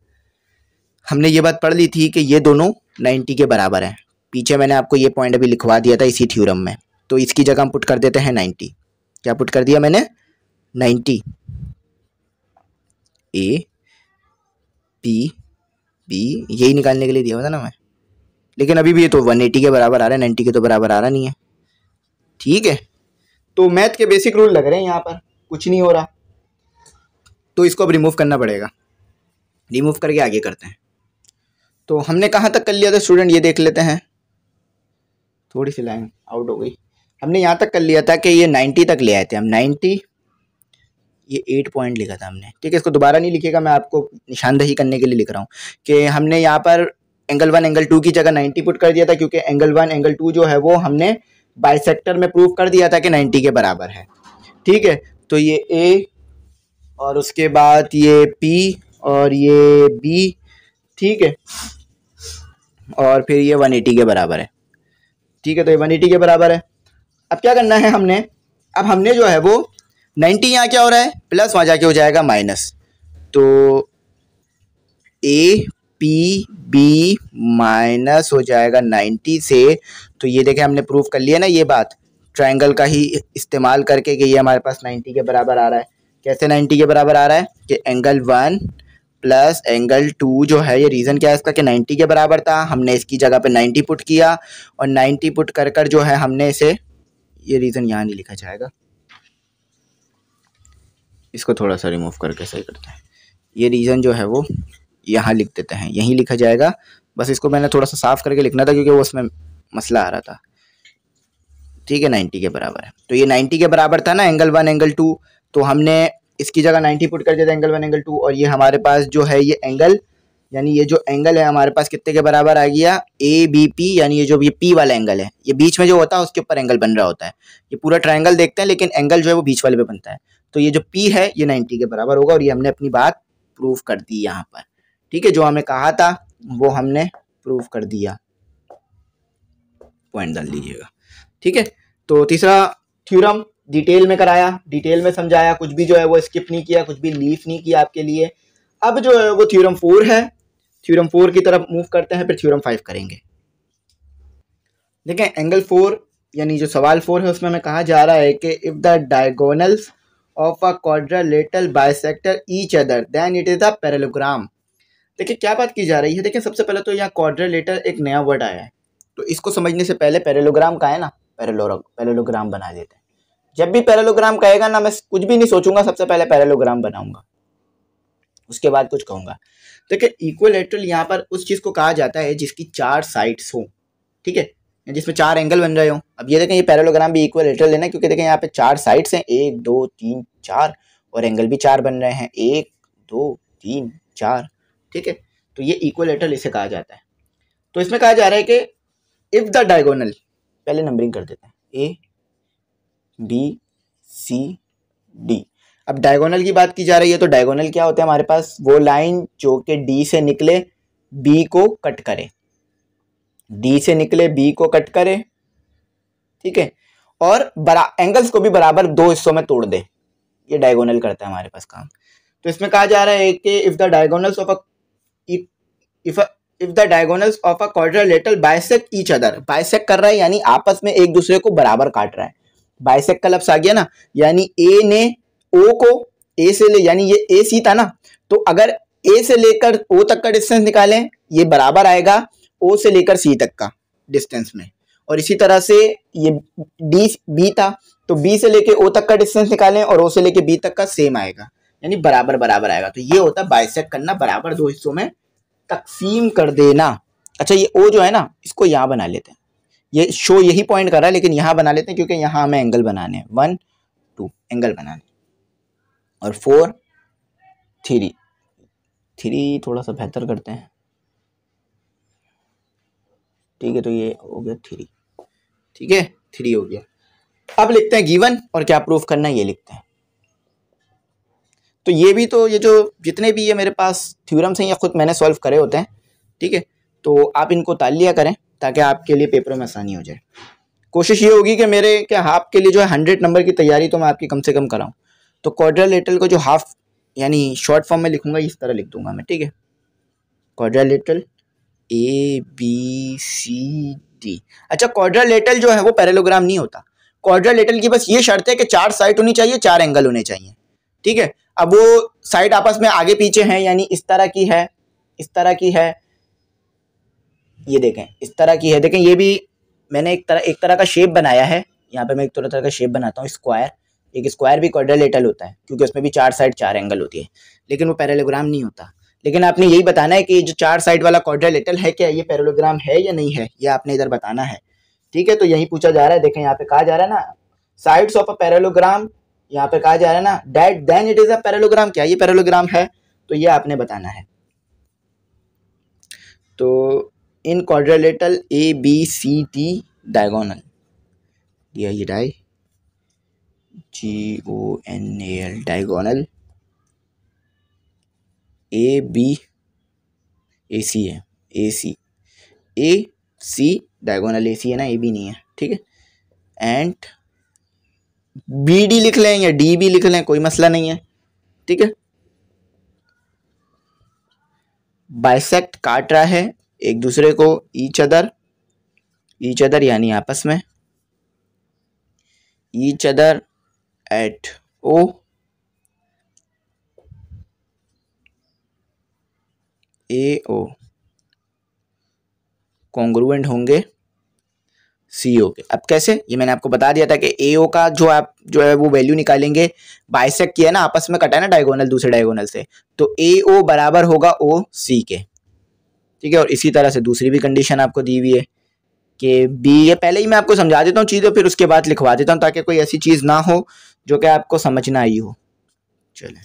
हमने ये बात पढ़ ली थी कि ये दोनों नाइन्टी के बराबर हैं पीछे मैंने आपको ये पॉइंट अभी लिखवा दिया था इसी थ्योरम में तो इसकी जगह हम पुट कर देते हैं नाइन्टी क्या पुट कर दिया मैंने नाइन्टी ए पी बी यही निकालने के लिए दिया होता था ना मैं लेकिन अभी भी ये तो वन एटी के बराबर आ रहा है नाइन्टी के तो बराबर आ रहा नहीं है ठीक है तो मैथ के बेसिक रूल लग रहे हैं यहाँ पर कुछ नहीं हो रहा तो इसको अब रिमूव करना पड़ेगा रिमूव करके आगे करते हैं तो हमने कहाँ तक कर लिया था स्टूडेंट ये देख लेते हैं थोड़ी सी लाइन आउट हो गई हमने यहाँ तक कर लिया था कि ये नाइन्टी तक ले आए थे हम नाइन्टी ये एट पॉइंट लिखा था हमने ठीक है इसको दोबारा नहीं लिखेगा मैं आपको निशानदही करने के लिए लिख रहा हूँ कि हमने यहाँ पर एंगल वन एंगल टू की जगह नाइन्टी पुट कर दिया था क्योंकि एंगल वन एंगल टू जो है वो हमने बाइसेक्टर में प्रूव कर दिया था कि नाइन्टी के बराबर है ठीक है तो ये ए और उसके बाद ये पी और ये बी ठीक है और फिर ये वन एटी के बराबर है ठीक है तो ये वन एटी के बराबर है अब क्या करना है हमने अब हमने जो है वो नाइन्टी यहाँ क्या हो रहा है प्लस वहाँ जाके हो जाएगा माइनस तो ए पी बी माइनस हो जाएगा नाइन्टी से तो ये देखें हमने प्रूव कर लिया ना ये बात ट्राइंगल का ही इस्तेमाल करके कि ये हमारे पास नाइन्टी के बराबर आ रहा है कैसे नाइन्टी के बराबर आ रहा है कि angle one plus angle two जो है ये रीज़न क्या है इसका कि 90 के बराबर था हमने इसकी जगह पे 90 पुट किया और 90 पुट कर कर जो है हमने इसे ये रीज़न यहाँ नहीं लिखा जाएगा इसको थोड़ा सा रिमूव करके सही करते हैं ये रीज़न जो है वो यहाँ लिख देते हैं यहीं लिखा जाएगा बस इसको मैंने थोड़ा सा साफ़ करके लिखना था क्योंकि वो उसमें मसला आ रहा था ठीक है नाइन्टी के बराबर है तो ये नाइन्टी के बराबर था ना एंगल वन एंगल टू तो हमने इसकी जगह नाइन्टी पुट कर दिया था एंगल वन एंगल टू और ये हमारे पास जो है ये एंगल यानी ये जो एंगल है हमारे पास कितने के बराबर आ गया ए बी पी यानी ये जो ये पी वाला एंगल है ये बीच में जो होता है उसके ऊपर एंगल बन रहा होता है ये पूरा ट्राइंगल देखते हैं लेकिन एंगल जो है वो बीच वाले पे बनता है तो ये जो पी है ये नाइन्टी के बराबर होगा और ये हमने अपनी बात प्रूव कर दी यहाँ पर ठीक है जो हमें कहा था वो हमने प्रूव कर दिया पॉइंट डाल दीजिएगा ठीक है तो तीसरा थ्यूरम डिटेल में कराया डिटेल में समझाया कुछ भी जो है वो स्किप नहीं किया कुछ भी लीफ नहीं किया आपके लिए अब जो है वो थ्योरम फोर है थ्योरम फोर की तरफ मूव करते हैं फिर थ्योरम फाइव करेंगे देखें एंगल फोर यानी जो सवाल फोर है उसमें हमें कहा जा रहा है कि if the diagonals of a quadrilateral bisector each other then it is a parallelogram देखिए क्या बात की जा रही है देखिए सबसे पहले तो यहाँ क्वाड्रलेटल एक नया वर्ड आया है तो इसको समझने से पहले पैरेलोग्राम का है ना पैरेलो पैरेलोग्राम बना देते हैं जब भी पैरेलोग्राम कहेगा ना मैं कुछ भी नहीं सोचूंगा सबसे पहले पैरेलोग्राम बनाऊंगा उसके बाद कुछ कहूंगा देखिए इक्वलेटरल यहाँ पर उस चीज़ को कहा जाता है जिसकी चार साइड्स हो ठीक है जिसमें चार एंगल बन रहे हो अब ये देखें ये पैरोलोग्राम भी इक्वल लेटरल लेना क्योंकि देखें यहाँ पे चार साइड्स हैं एक दो तीन चार और एंगल भी चार बन रहे हैं एक दो तीन चार ठीक है तो ये इक्वल लेटरल इसे कहा जाता है तो इसमें कहा जा रहा है कि इफ़ द डायगोनल पहले नंबरिंग कर देते हैं ए बी सी डी अब डायगोनल की बात की जा रही है तो डायगोनल क्या होता है हमारे पास वो लाइन जो कि डी से निकले बी को कट करे डी से निकले बी को कट करे ठीक है और बरा एंगल्स को भी बराबर दो हिस्सों में तोड़ दे ये डायगोनल करता है हमारे पास काम तो इसमें कहा जा रहा है कि if the diagonals of a if if the diagonals of a quadrilateral bisect each other bisect कर रहा है यानी आपस में एक दूसरे को बराबर काट रहा है बाइसेक का लफ्स आ गया ना यानी ए ने ओ को ए से ले यानी ये ए सी था ना तो अगर ए से लेकर ओ तक का डिस्टेंस निकालें ये बराबर आएगा ओ से लेकर सी तक का डिस्टेंस में और इसी तरह से ये डी बी था तो बी से लेकर ओ तक का डिस्टेंस निकालें और ओ से लेकर बी तक का सेम आएगा यानी बराबर बराबर आएगा तो ये होता है बाइसेक करना बराबर दो हिस्सों में तकसीम कर देना अच्छा ये ओ जो है ना इसको यहाँ बना लेते हैं ये शो यही पॉइंट कर रहा है लेकिन यहाँ बना लेते हैं क्योंकि यहाँ हमें एंगल बनाने हैं वन टू एंगल बनाने और फोर थ्री थ्री थोड़ा सा बेहतर करते हैं ठीक है तो ये हो गया थ्री ठीक है थ्री हो गया अब लिखते हैं गिवन और क्या प्रूफ करना है ये लिखते हैं तो ये भी तो ये जो जितने भी ये मेरे पास थ्योरम्स हैं ये खुद मैंने सॉल्व करे होते हैं ठीक है तो आप इनको तालिया करें ताकि आपके लिए पेपर में आसानी हो जाए कोशिश ये होगी कि मेरे क्या आपके लिए जो है हंड्रेड नंबर की तैयारी तो मैं आपकी कम से कम कराऊँ तो लेटल को जो हाफ यानी शॉर्ट फॉर्म में लिखूंगा इस तरह लिख दूंगा मैं ठीक है क्वाड्रालेटरल ए बी सी डी अच्छा लेटल जो है वो पैरेलोग्राम नहीं होता लेटल की बस ये शर्त है कि चार साइड होनी चाहिए चार एंगल होने चाहिए ठीक है अब वो साइड आपस में आगे पीछे हैं यानी इस तरह की है इस तरह की है ये देखें इस तरह की है देखें ये भी मैंने एक तरह एक तरह का शेप बनाया है यहाँ पे मैं एक तरह तरह का शेप बनाता हूँ स्क्वायर एक स्क्वायर भी क्वाड्रिलेटरल होता है क्योंकि उसमें भी चार साइड चार एंगल होती है लेकिन वो पैरेलोग्राम नहीं होता लेकिन आपने यही बताना है कि जो चार साइड वाला क्वाड्रिलेटरल है क्या ये पैरेलोग्राम है या नहीं है ये आपने इधर बताना है ठीक है तो यही पूछा जा रहा है देखें यहाँ पे कहा जा रहा है ना साइड्स ऑफ अ पैरेलोग्राम यहाँ पे कहा जा रहा है ना that then it is a parallelogram क्या ये पैरेलोग्राम है तो ये आपने बताना है तो in quadrilateral A B C T diagonal दिया ये डाई G O N A L diagonal A B A C है A C A C diagonal A C है ना ए बी नहीं है ठीक है एंड बी डी लिख लें या डी बी लिख लें कोई मसला नहीं है ठीक है बाइसेक्ट काट रहा है एक दूसरे को ईच अदर ईच अदर यानी आपस में each other at O A O congruent होंगे सी ओ के अब कैसे ये मैंने आपको बता दिया था कि ए ओ का जो आप जो है वो वैल्यू निकालेंगे बाइसेक किया ना आपस में कटा है ना डायगोनल दूसरे डायगोनल से तो ए ओ बराबर होगा ओ सी के ठीक है और इसी तरह से दूसरी भी कंडीशन आपको दी हुई है कि बी ये पहले ही मैं आपको समझा देता हूँ चीज़ें फिर उसके बाद लिखवा देता हूँ ताकि कोई ऐसी चीज़ ना हो जो कि आपको समझ ना आई हो चले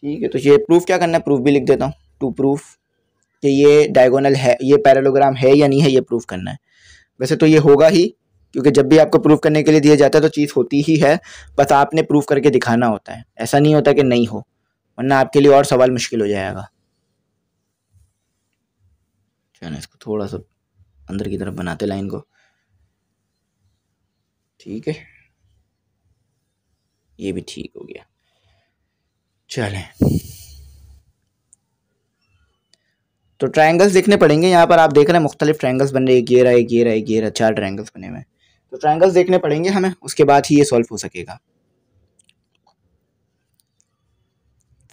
ठीक है तो ये प्रूफ क्या करना है प्रूफ भी लिख देता हूँ टू प्रूफ कि ये डायगोनल है ये पैरालोग्राम है या नहीं है ये प्रूफ करना है वैसे तो ये होगा ही क्योंकि जब भी आपको प्रूफ करने के लिए दिया जाता है तो चीज़ होती ही है बस आपने प्रूफ करके दिखाना होता है ऐसा नहीं होता कि नहीं हो वरना आपके लिए और सवाल मुश्किल हो जाएगा चलो इसको थोड़ा सा अंदर की तरफ बनाते लाइन को ठीक है ये भी ठीक हो गया चलें तो ट्रायंगल्स देखने पड़ेंगे यहाँ पर आप देख रहे हैं मुख्तलिफ ट्रायंगल्स बन रहे हैं गेरा एक गेरा एक गेरा चार ट्रायंगल्स बने हुए हैं तो ट्रायंगल्स देखने पड़ेंगे हमें उसके बाद ही ये सॉल्व हो सकेगा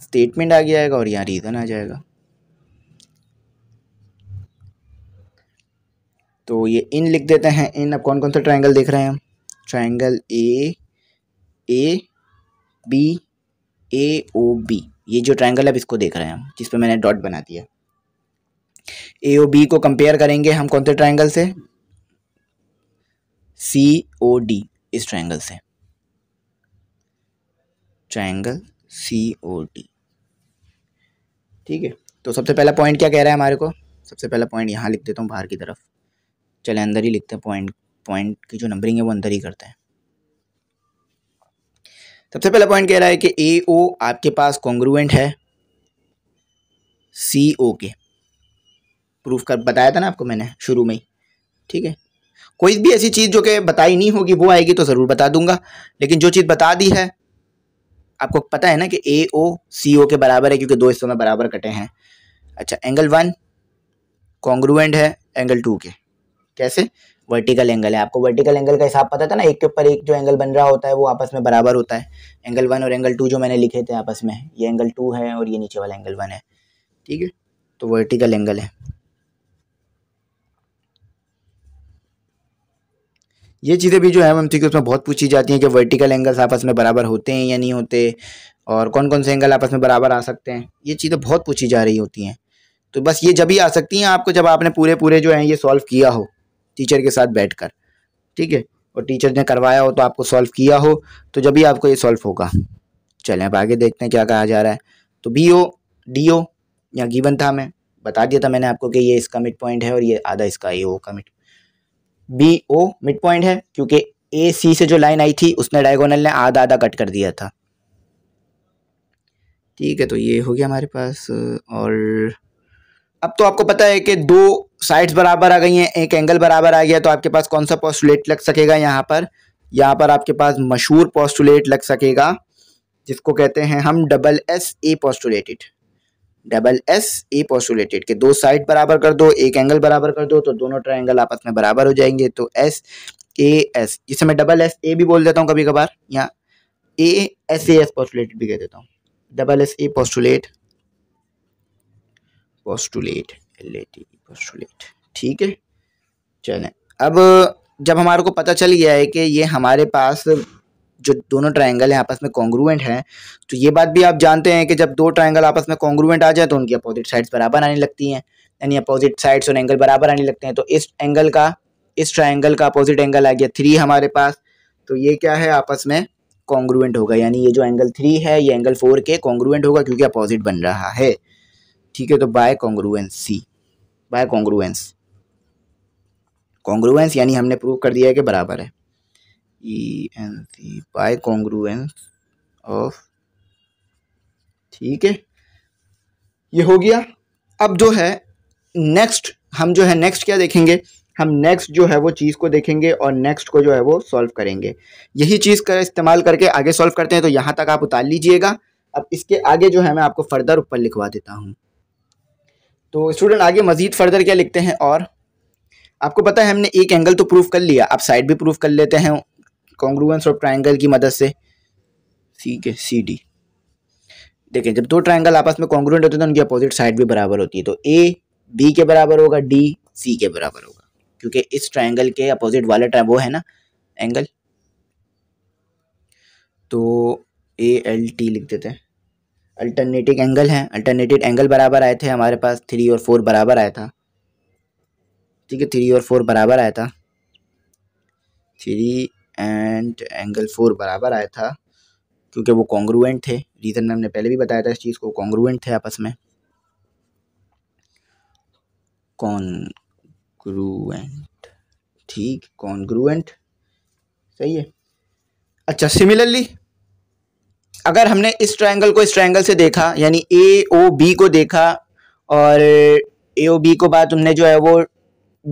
स्टेटमेंट आ गया आएगा और यहाँ रीज़न आ जाएगा तो ये इन लिख देते हैं इन अब कौन कौन सा ट्राइंगल देख रहे हैं हम triangle A A B A O B ये जो ट्रायंगल है इसको देख रहे हैं हम जिस पर मैंने डॉट बना दिया ए ओ बी को कंपेयर करेंगे हम कौन से ट्रायंगल से सी ओ डी इस ट्रायंगल से ट्रायंगल सी ओ डी ठीक है तो सबसे पहला पॉइंट क्या कह रहा है हमारे को सबसे पहला पॉइंट यहाँ लिख देता हूँ बाहर की तरफ चले अंदर ही लिखते हैं पॉइंट पॉइंट की जो नंबरिंग है वो अंदर ही करते हैं सबसे पहला पॉइंट कह रहा है कि ए ओ आपके पास कॉन्ग्रुएंट है सी ओ के प्रूफ कर बताया था ना आपको मैंने शुरू में ही ठीक है कोई भी ऐसी चीज़ जो कि बताई नहीं होगी वो आएगी तो ज़रूर बता दूंगा लेकिन जो चीज़ बता दी है आपको पता है ना कि ए ओ सी ओ के बराबर है क्योंकि दो हिस्सों में बराबर कटे हैं अच्छा एंगल वन कॉन्ग्रुएंट है एंगल टू के कैसे वर्टिकल एंगल है आपको वर्टिकल एंगल का हिसाब पता था ना एक के ऊपर एक जो एंगल बन रहा होता है वो आपस में बराबर होता है एंगल वन और एंगल टू जो मैंने लिखे थे आपस में ये एंगल टू है और ये नीचे वाला एंगल वन है ठीक है तो वर्टिकल एंगल है ये चीज़ें भी जो है एम उसमें बहुत पूछी जाती हैं कि वर्टिकल एंगल्स आपस में बराबर होते हैं या नहीं होते और कौन कौन से एंगल आपस में बराबर आ सकते हैं ये चीज़ें बहुत पूछी जा रही होती हैं तो बस ये जब ही आ सकती हैं आपको जब आपने पूरे पूरे जो है ये सॉल्व किया हो टीचर के साथ बैठ ठीक है और टीचर ने करवाया हो तो आपको सॉल्व किया हो तो जब भी आपको ये सॉल्व होगा चलें अब आगे देखते हैं क्या कहा जा रहा है तो बी ओ डी ओ यहाँ गिवन था मैं बता दिया था मैंने आपको कि ये इसका मिड पॉइंट है और ये आधा इसका ए ओ का mid B O mid point है क्योंकि ए सी से जो लाइन आई थी उसने डायगोनल ने आधा आधा कट कर दिया था ठीक है तो ये हो गया हमारे पास और अब तो आपको पता है कि दो साइड्स बराबर आ गई हैं एक एंगल बराबर आ गया तो आपके पास कौन सा पॉस्टुलेट लग सकेगा यहाँ पर यहाँ पर आपके पास मशहूर पॉस्टुलेट लग सकेगा जिसको कहते हैं हम double S A postulated double S A postulated के दो साइड बराबर कर दो एक एंगल बराबर कर दो तो दोनों ट्राइंगल आपस में बराबर हो जाएंगे तो एस ए एस जिसे मैं डबल एस ए भी बोल देता हूँ कभी कभार यहाँ A S A S postulated भी कह देता हूँ double S A postulate postulate L A T postulate ठीक है चले अब जब हमारे को पता चल गया है कि ये हमारे पास जो दोनों ट्राइंगल हैं आपस में कॉन्ग्रुएंट हैं तो ये बात भी आप जानते हैं कि जब दो ट्राइंगल आपस में कॉन्ग्रुएंट आ जाए तो उनकी अपोजिट साइड्स बराबर आने लगती हैं यानी अपोजिट साइड्स और एंगल बराबर आने लगते हैं तो इस एंगल का इस ट्राइंगल का अपोजिट एंगल आ गया थ्री हमारे पास तो ये क्या है आपस में कॉन्ग्रुएंट होगा यानी ये जो एंगल थ्री है ये एंगल फोर के कॉन्ग्रुएंट होगा क्योंकि अपोजिट बन रहा है ठीक है तो by congruency by congruence congruence यानी हमने प्रूव कर दिया है कि बराबर है E N C by congruence of ठीक है ये हो गया अब जो है नेक्स्ट हम जो है नेक्स्ट क्या देखेंगे हम नेक्स्ट जो है वो चीज़ को देखेंगे और नेक्स्ट को जो है वो सॉल्व करेंगे यही चीज़ का कर, इस्तेमाल करके आगे सॉल्व करते हैं तो यहाँ तक आप उतार लीजिएगा अब इसके आगे जो है मैं आपको फर्दर ऊपर लिखवा देता हूँ तो स्टूडेंट आगे मज़ीद फर्दर क्या लिखते हैं और आपको पता है हमने एक एंगल तो प्रूफ कर लिया आप साइड भी प्रूफ कर लेते हैं कॉन्ग्रूएंस और ट्राइंगल की मदद से ठीक है सी डी देखें जब दो ट्राइंगल आपस में कॉन्ग्रूएंट होते हैं तो उनकी अपोजिट साइड भी बराबर होती है तो ए बी के बराबर होगा डी सी के बराबर होगा क्योंकि इस ट्राइंगल के अपोजिट वाले ट्रा वो है ना एंगल तो ए एल टी लिख देते हैं अल्टरनेटिव एंगल हैं अल्टरनेटिव एंगल बराबर आए थे हमारे पास थ्री और फोर बराबर आया था ठीक है थ्री और फोर बराबर आया था थ्री एंड एंगल फोर बराबर आया था क्योंकि वो कॉन्ग्रुएंट थे रीज़न में हमने पहले भी बताया था इस चीज़ को कॉन्ग्रुएंट थे आपस में कॉन्ग्रुएंट ठीक कॉन्ग्रुएंट सही है अच्छा सिमिलरली अगर हमने इस ट्रायंगल को इस ट्रायंगल से देखा यानी ए ओ बी को देखा और ए ओ बी को बाद हमने जो है वो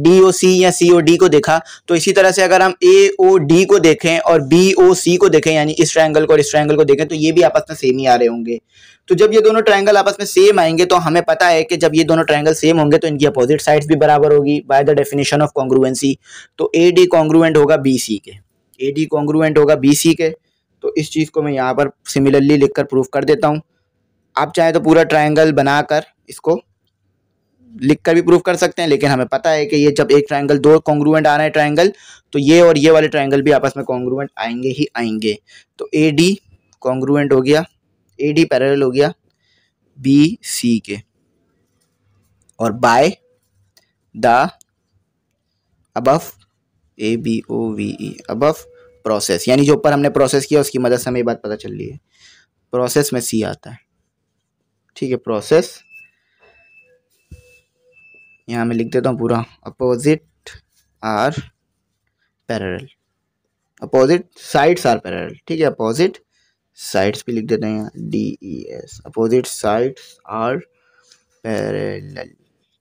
डी ओ सी या सी ओ डी को देखा तो इसी तरह से अगर हम ए ओ डी को देखें और बी ओ सी को देखें यानी इस ट्रायंगल को और इस ट्रायंगल को देखें तो ये भी आपस में सेम ही आ रहे होंगे तो जब ये दोनों ट्रायंगल आपस में सेम आएंगे तो हमें पता है कि जब ये दोनों ट्रायंगल सेम होंगे तो इनकी अपोजिट साइड्स भी बराबर होगी by the definition of congruency तो ए डी कॉन्ग्रुएंट होगा बी सी के ए डी कॉन्ग्रुएंट होगा बी सी के तो इस चीज़ को मैं यहाँ पर सिमिलरली लिख कर प्रूफ कर देता हूँ आप चाहें तो पूरा ट्राइंगल बनाकर इसको लिख कर भी प्रूफ कर सकते हैं लेकिन हमें पता है कि ये जब एक ट्राइंगल दो कॉन्ग्रूवेंट आ रहे हैं ट्राइंगल तो ये और ये वाले ट्राइंगल भी आपस में कॉन्ग्रूवेंट आएंगे ही आएंगे तो ए डी कॉन्ग्रूवेंट हो गया ए डी पैरेलल हो गया बी सी के और by the above A B O V E above process यानी जो ऊपर हमने प्रोसेस किया उसकी मदद से हमें बात पता चल रही है प्रोसेस में सी आता है ठीक है प्रोसेस यहाँ मैं लिख देता हूँ पूरा opposite are parallel opposite sides are parallel ठीक है अपोजिट साइड्स भी लिख देते हैं यहाँ D E S opposite sides are parallel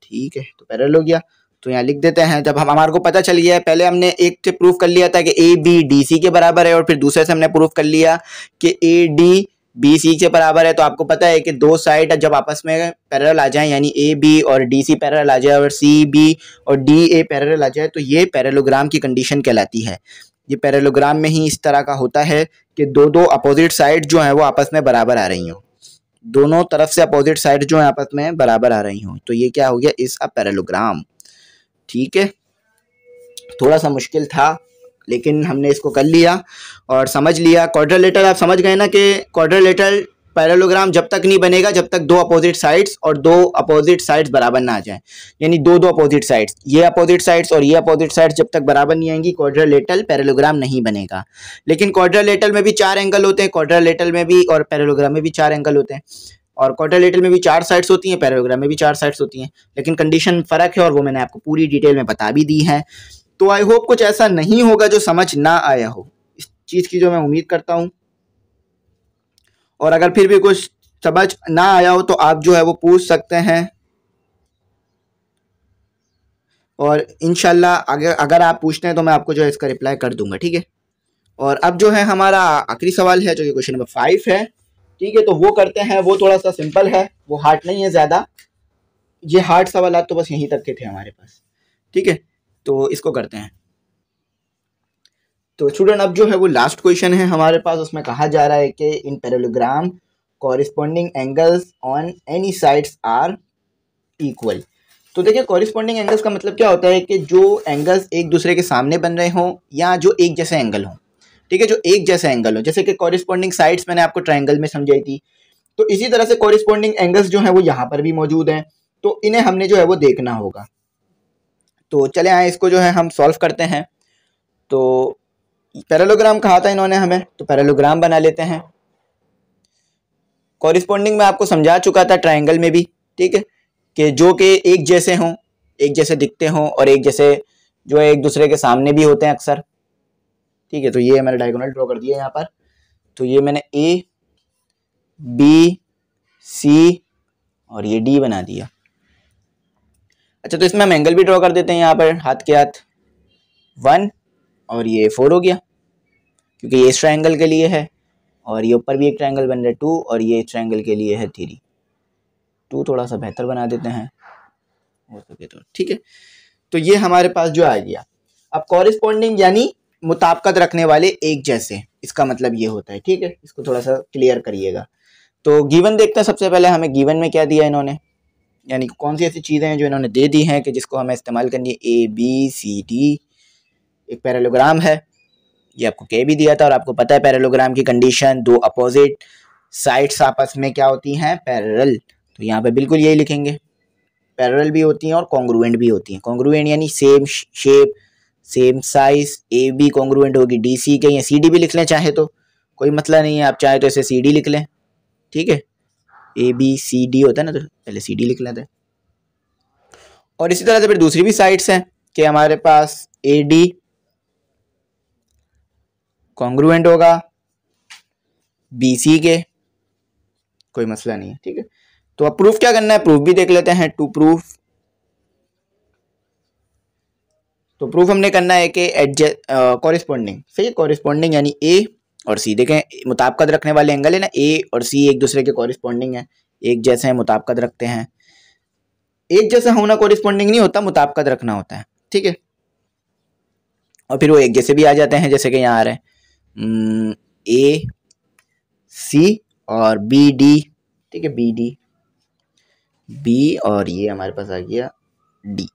ठीक है तो पैरेलल हो गया तो यहाँ लिख देते हैं जब हम हमारे को पता चल गया है पहले हमने एक से प्रूफ कर लिया था कि ए बी डी सी के बराबर है और फिर दूसरे से हमने प्रूफ कर लिया कि ए डी बी सी के बराबर है तो आपको पता है कि दो साइड जब आपस में पैरल आ जाए यानी ए बी और डी सी पैरल आ जाए और सी बी और डी ए पैरल आ जाए तो ये पैरलोग्राम की कंडीशन कहलाती है ये पैरलोग्राम में ही इस तरह का होता है कि दो दो अपोजिट साइड जो हैं वो आपस में बराबर आ रही हों दोनों तरफ से अपोजिट साइड जो हैं आपस में बराबर आ रही हों तो ये क्या हो गया इस अ पैरलोग्राम ठीक है थोड़ा सा मुश्किल था लेकिन हमने इसको कर लिया और समझ लिया क्वार्टर लेटर आप समझ गए ना कि क्वार्टर लेटर पैरेलोग्राम जब तक नहीं बनेगा जब तक दो अपोजिट साइड्स और दो अपोजिट साइड्स बराबर ना आ जाएं यानी दो दो अपोजिट साइड्स ये अपोजिट साइड्स और ये अपोजिट साइड्स जब तक बराबर नहीं आएंगी क्वाड्रलेटल पैरालोग्राम नहीं बनेगा लेकिन क्वाड्रलेटल में भी चार एंगल होते हैं क्वाड्रलेटल में भी और पैरालोग्राम में भी चार एंगल होते हैं और क्वाड्रिलेटरल में भी चार साइड्स होती हैं पैरोग्राम में भी चार साइड्स होती हैं लेकिन कंडीशन फ़र्क है और वो मैंने आपको पूरी डिटेल में बता भी दी है तो आई होप कुछ ऐसा नहीं होगा जो समझ ना आया हो इस चीज़ की जो मैं उम्मीद करता हूँ और अगर फिर भी कुछ समझ ना आया हो तो आप जो है वो पूछ सकते हैं और इन अगर अगर आप पूछते हैं तो मैं आपको जो है इसका रिप्लाई कर दूंगा ठीक है और अब जो है हमारा आखिरी सवाल है जो कि क्वेश्चन नंबर फाइव है ठीक है तो वो करते हैं वो थोड़ा सा सिंपल है वो हार्ट नहीं है ज़्यादा ये हार्ट सवाल तो बस यहीं तक के थे हमारे पास ठीक है तो इसको करते हैं तो स्टूडेंट अब जो है वो लास्ट क्वेश्चन है हमारे पास उसमें कहा जा रहा है कि in parallelogram corresponding angles on any sides are equal तो देखिए कॉरिस्पॉन्डिंग एंगल्स का मतलब क्या होता है कि जो एंगल्स एक दूसरे के सामने बन रहे हों या जो एक जैसे एंगल हों ठीक है जो एक जैसे एंगल हो जैसे कि कॉरिस्पॉन्डिंग साइड्स मैंने आपको ट्राइंगल में समझाई थी तो इसी तरह से कॉरिस्पॉन्डिंग एंगल्स जो है वो यहाँ पर भी मौजूद हैं तो इन्हें हमने जो है वो देखना होगा तो चले आए इसको जो है हम सॉल्व करते हैं तो पैरालोग्राम कहा था इन्होंने हमें तो पैरालोग्राम बना लेते हैं कॉरिस्पॉन्डिंग में आपको समझा चुका था ट्राइंगल में भी ठीक है कि जो कि एक जैसे हों एक जैसे दिखते हों और एक जैसे जो है एक दूसरे के सामने भी होते हैं अक्सर ठीक है तो ये मैंने डायगोनल ड्रॉ कर दिया यहाँ पर तो ये मैंने ए बी सी और ये डी बना दिया अच्छा तो इसमें हम एंगल भी ड्रॉ कर देते हैं यहाँ पर हाथ के हाथ वन और ये फोर हो गया क्योंकि ये इस ट्राइंगल के लिए है और ये ऊपर भी एक ट्राइंगल बन रहा है टू और ये ट्राइंगल के लिए है थ्री टू थोड़ा सा बेहतर बना देते हैं हो सके तो ठीक है तो ये हमारे पास जो आ गया अब कॉरिस्पॉन्डिंग यानी मुताबकत रखने वाले एक जैसे इसका मतलब ये होता है ठीक है इसको थोड़ा सा क्लियर करिएगा तो गिवन देखते हैं सबसे पहले हमें गिवन में क्या दिया इन्होंने यानी कौन सी ऐसी चीज़ें हैं जो इन्होंने दे दी हैं कि जिसको हमें इस्तेमाल करनी है ए बी सी डी एक पैरेलोग्राम है ये आपको के भी दिया था और आपको पता है पैरेलोग्राम की कंडीशन दो अपोजिट साइड्स आपस में क्या होती हैं पैरल तो यहाँ पे बिल्कुल यही लिखेंगे पैरल भी होती हैं और कॉन्ग्रुएंट भी होती हैं कॉन्ग्रुएंट यानी same shape same size A B congruent होगी डी सी के या सी डी भी लिख लें चाहे तो कोई मसला नहीं है आप चाहे तो इसे सी डी लिख लें ठीक है ए बी सी डी होता है ना तो पहले सी डी लिख लेते हैं और इसी तरह से फिर दूसरी भी साइड्स हैं कि हमारे पास ए डी कॉन्ग्रुएंट होगा बी सी के कोई मसला नहीं है ठीक है तो अब प्रूफ क्या करना है प्रूफ भी देख लेते हैं टू प्रूफ तो प्रूफ हमने करना है कि एडजस्ट कॉरिस्पॉन्डिंग सही है कॉरिस्पॉन्डिंग यानी ए और सी देखें मुताबकत रखने वाले एंगल है ना ए और सी एक दूसरे के कॉरिस्पॉन्डिंग है एक जैसे हैं मुताबकत रखते हैं एक जैसा होना कॉरिस्पॉन्डिंग नहीं होता मुताबकत रखना होता है ठीक है और फिर वो एक जैसे भी आ जाते हैं जैसे कि यहाँ आ रहे हैं ए हम्म, सी और बी डी ठीक है बी डी बी और ये हमारे पास आ गया डी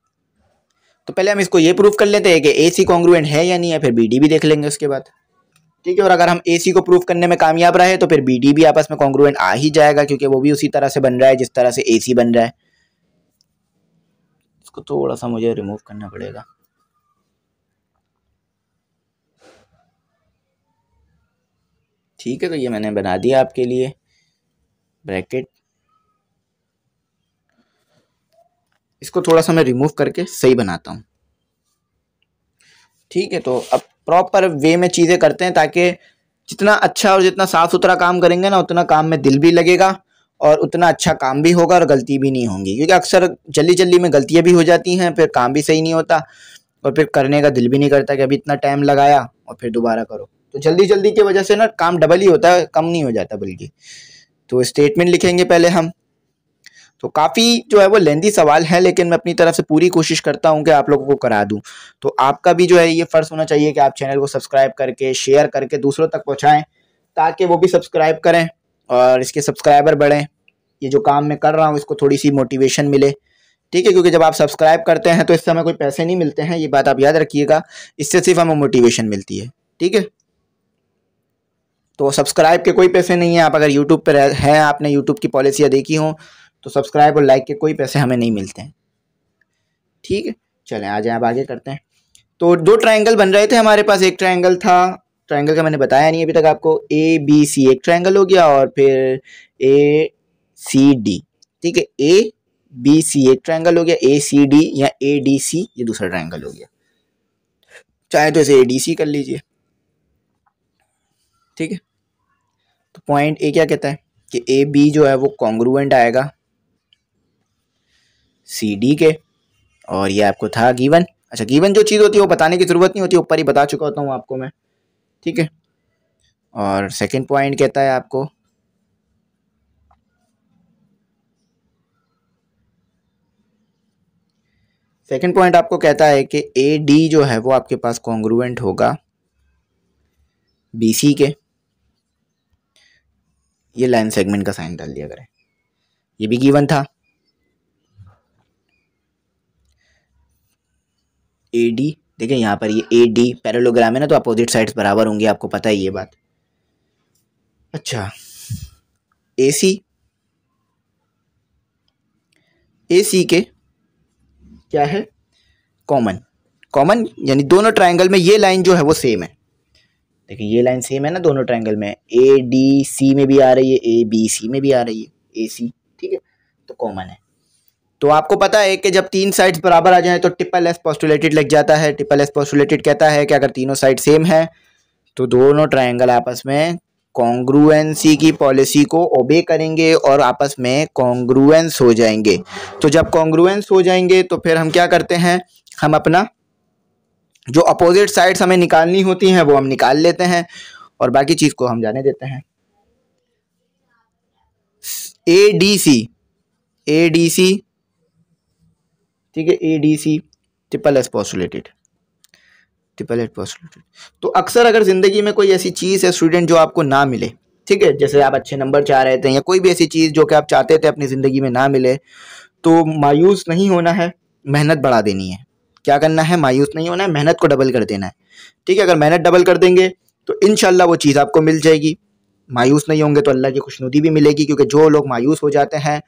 तो पहले हम इसको ये प्रूफ कर लेते हैं कि ए सी कॉन्ग्रुएंट है या नहीं है फिर बी डी भी देख लेंगे उसके बाद ठीक है और अगर हम ए सी को प्रूफ करने में कामयाब रहे तो फिर बी डी भी आपस में कॉन्ग्रुएंट आ ही जाएगा क्योंकि वो भी उसी तरह से बन रहा है जिस तरह से ए सी बन रहा है इसको थोड़ा सा मुझे रिमूव करना पड़ेगा ठीक है तो ये मैंने बना दिया आपके लिए ब्रैकेट इसको थोड़ा सा मैं रिमूव करके सही बनाता हूँ ठीक है तो अब प्रॉपर वे में चीज़ें करते हैं ताकि जितना अच्छा और जितना साफ़ सुथरा काम करेंगे ना उतना काम में दिल भी लगेगा और उतना अच्छा काम भी होगा और गलती भी नहीं होंगी क्योंकि अक्सर जल्दी जल्दी में गलतियाँ भी हो जाती हैं फिर काम भी सही नहीं होता और फिर करने का दिल भी नहीं करता कि अभी इतना टाइम लगाया और फिर दोबारा करो तो जल्दी जल्दी की वजह से ना काम डबल ही होता है कम नहीं हो जाता बल्कि तो स्टेटमेंट लिखेंगे पहले हम तो काफ़ी जो है वो लेंदी सवाल है लेकिन मैं अपनी तरफ से पूरी कोशिश करता हूँ कि आप लोगों को करा दूँ तो आपका भी जो है ये फ़र्ज़ होना चाहिए कि आप चैनल को सब्सक्राइब करके शेयर करके दूसरों तक पहुँचाएं ताकि वो भी सब्सक्राइब करें और इसके सब्सक्राइबर बढ़ें ये जो काम मैं कर रहा हूँ इसको थोड़ी सी मोटिवेशन मिले ठीक है क्योंकि जब आप सब्सक्राइब करते हैं तो इससे हमें कोई पैसे नहीं मिलते हैं ये बात आप याद रखिएगा इससे सिर्फ हमें मोटिवेशन मिलती है ठीक है तो सब्सक्राइब के कोई पैसे नहीं है आप अगर यूट्यूब पर हैं आपने यूट्यूब की पॉलिसियाँ देखी हों तो सब्सक्राइब और लाइक के कोई पैसे हमें नहीं मिलते हैं ठीक है चलें आ जाए आप आगे करते हैं तो दो ट्राइंगल बन रहे थे हमारे पास एक ट्राइंगल था ट्राइंगल का मैंने बताया नहीं अभी तक आपको ए बी सी एक ट्राइंगल हो गया और फिर ए सी डी ठीक है ए बी सी एक ट्राइंगल हो गया ए सी डी या ए डी सी ये दूसरा ट्राइंगल हो गया चाहे तो इसे ए डी सी कर लीजिए ठीक है तो पॉइंट ए क्या कहता है कि ए बी जो है वो कॉन्ग्रुएंट आएगा सी डी के और ये आपको था गीवन अच्छा गीवन जो चीज़ होती है वो बताने की ज़रूरत नहीं होती ऊपर ही बता चुका होता हूँ आपको मैं ठीक है और सेकंड पॉइंट कहता है आपको सेकंड पॉइंट आपको कहता है कि ए डी जो है वो आपके पास कॉन्ग्रुएंट होगा बी सी के ये लाइन सेगमेंट का साइन डाल दिया करें ये भी गिवन था ए डी देखिए यहाँ पर ये ए डी पैरेलोग्राम है ना तो अपोजिट साइड्स बराबर होंगे आपको पता है ये बात अच्छा ए सी ए सी के क्या है कॉमन कॉमन यानी दोनों ट्राइंगल में ये लाइन जो है वो सेम है देखिए ये लाइन सेम है ना दोनों ट्राइंगल में ए डी सी में भी आ रही है ए बी सी में भी आ रही है ए सी ठीक है तो कॉमन है तो आपको पता है कि जब तीन साइड्स बराबर आ जाएं तो ट्रिपल एस पॉस्टुलेटेड लग जाता है ट्रिपल एस पॉस्टुलेटेड कहता है कि अगर तीनों साइड सेम है तो दोनों ट्राइंगल आपस में कॉन्ग्रुएंसी की पॉलिसी को ओबे करेंगे और आपस में कॉन्ग्रुएंस हो जाएंगे तो जब कॉन्ग्रुएंस हो जाएंगे तो फिर हम क्या करते हैं हम अपना जो अपोजिट साइड्स हमें निकालनी होती हैं वो हम निकाल लेते हैं और बाकी चीज़ को हम जाने देते हैं ए डी सी ए डी सी ठीक है A D C triple S postulated triple S postulated तो अक्सर अगर ज़िंदगी में कोई ऐसी चीज़ है स्टूडेंट जो आपको ना मिले ठीक है जैसे आप अच्छे नंबर चाह रहे थे या कोई भी ऐसी चीज़ जो कि आप चाहते थे अपनी ज़िंदगी में ना मिले तो मायूस नहीं होना है मेहनत बढ़ा देनी है क्या करना है मायूस नहीं होना है मेहनत को डबल कर देना है ठीक है अगर मेहनत डबल कर देंगे तो इन वो चीज़ आपको मिल जाएगी मायूस नहीं होंगे तो अल्लाह की खुशनुदी भी मिलेगी क्योंकि जो लोग मायूस हो जाते हैं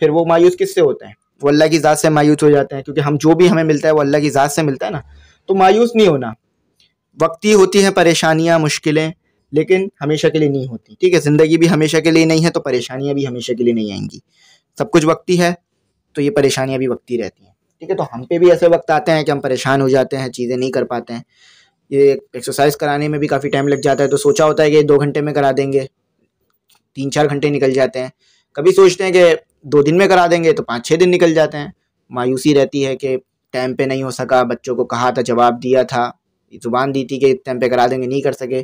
फिर वो मायूस किससे होते हैं वो अल्लाह की ज़ात से मायूस हो जाते हैं क्योंकि हम जो भी हमें मिलता है वो अल्लाह की ज़ात से मिलता है ना तो मायूस नहीं होना वक्ती होती है परेशानियाँ मुश्किलें लेकिन हमेशा के लिए नहीं होती ठीक है ज़िंदगी भी हमेशा के लिए नहीं है तो परेशानियाँ भी हमेशा के लिए नहीं आएंगी सब कुछ वक्ती है तो ये परेशानियाँ भी वक्ती रहती हैं ठीक है तो हम पे भी ऐसे वक्त आते हैं कि हम परेशान हो जाते हैं चीज़ें नहीं कर पाते हैं ये एक्सरसाइज कराने में भी काफ़ी टाइम लग जाता है तो सोचा होता है कि दो घंटे में करा देंगे तीन चार घंटे निकल जाते हैं कभी सोचते हैं कि दो दिन में करा देंगे तो पाँच छः दिन निकल जाते हैं मायूसी रहती है कि टाइम पे नहीं हो सका बच्चों को कहा था जवाब दिया था ज़ुबान दी थी कि टाइम पे करा देंगे नहीं कर सके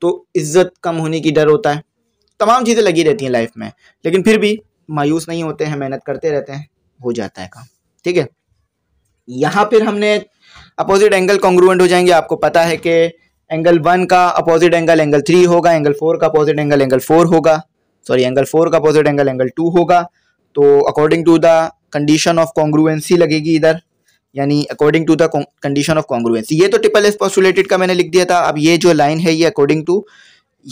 तो इज्जत कम होने की डर होता है तमाम चीज़ें लगी रहती हैं लाइफ में लेकिन फिर भी मायूस नहीं होते हैं मेहनत करते रहते हैं हो जाता है काम ठीक है यहाँ फिर हमने अपोजिट एंगल कॉन्ग्रूवेंट हो जाएंगे आपको पता है कि एंगल वन का अपोजिट एंगल एंगल थ्री होगा एंगल फोर का अपोजिट एंगल एंगल फोर होगा सॉरी एंगल फोर का अपोजिट एंगल एंगल टू होगा तो according to the condition of congruency लगेगी इधर यानी according to the condition of congruency ये तो ट्रिपल एस पॉस्टुलेटेड का मैंने लिख दिया था अब ये जो लाइन है ये अकॉर्डिंग टू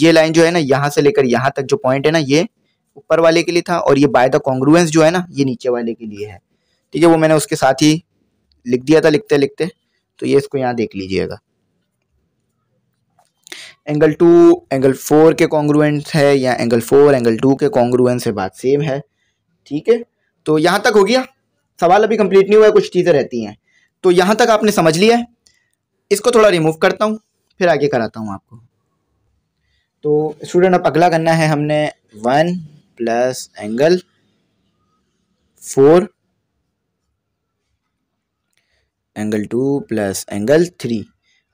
ये लाइन जो है ना यहाँ से लेकर यहाँ तक जो पॉइंट है ना ये ऊपर वाले के लिए था और ये बाय द कॉन्ग्रुएंस जो है ना ये नीचे वाले के लिए है ठीक है वो मैंने उसके साथ ही लिख दिया था लिखते लिखते तो ये इसको यहाँ देख लीजिएगा एंगल टू एंगल फोर के कॉन्ग्रुएंस है या एंगल फोर एंगल टू के कॉन्ग्रुएंस है बात सेम है ठीक है तो यहाँ तक हो गया सवाल अभी कंप्लीट नहीं हुआ है कुछ चीज़ें रहती हैं तो यहाँ तक आपने समझ लिया है इसको थोड़ा रिमूव करता हूँ फिर आगे कराता हूँ आपको तो स्टूडेंट अब अगला करना है हमने one plus angle four angle two plus angle three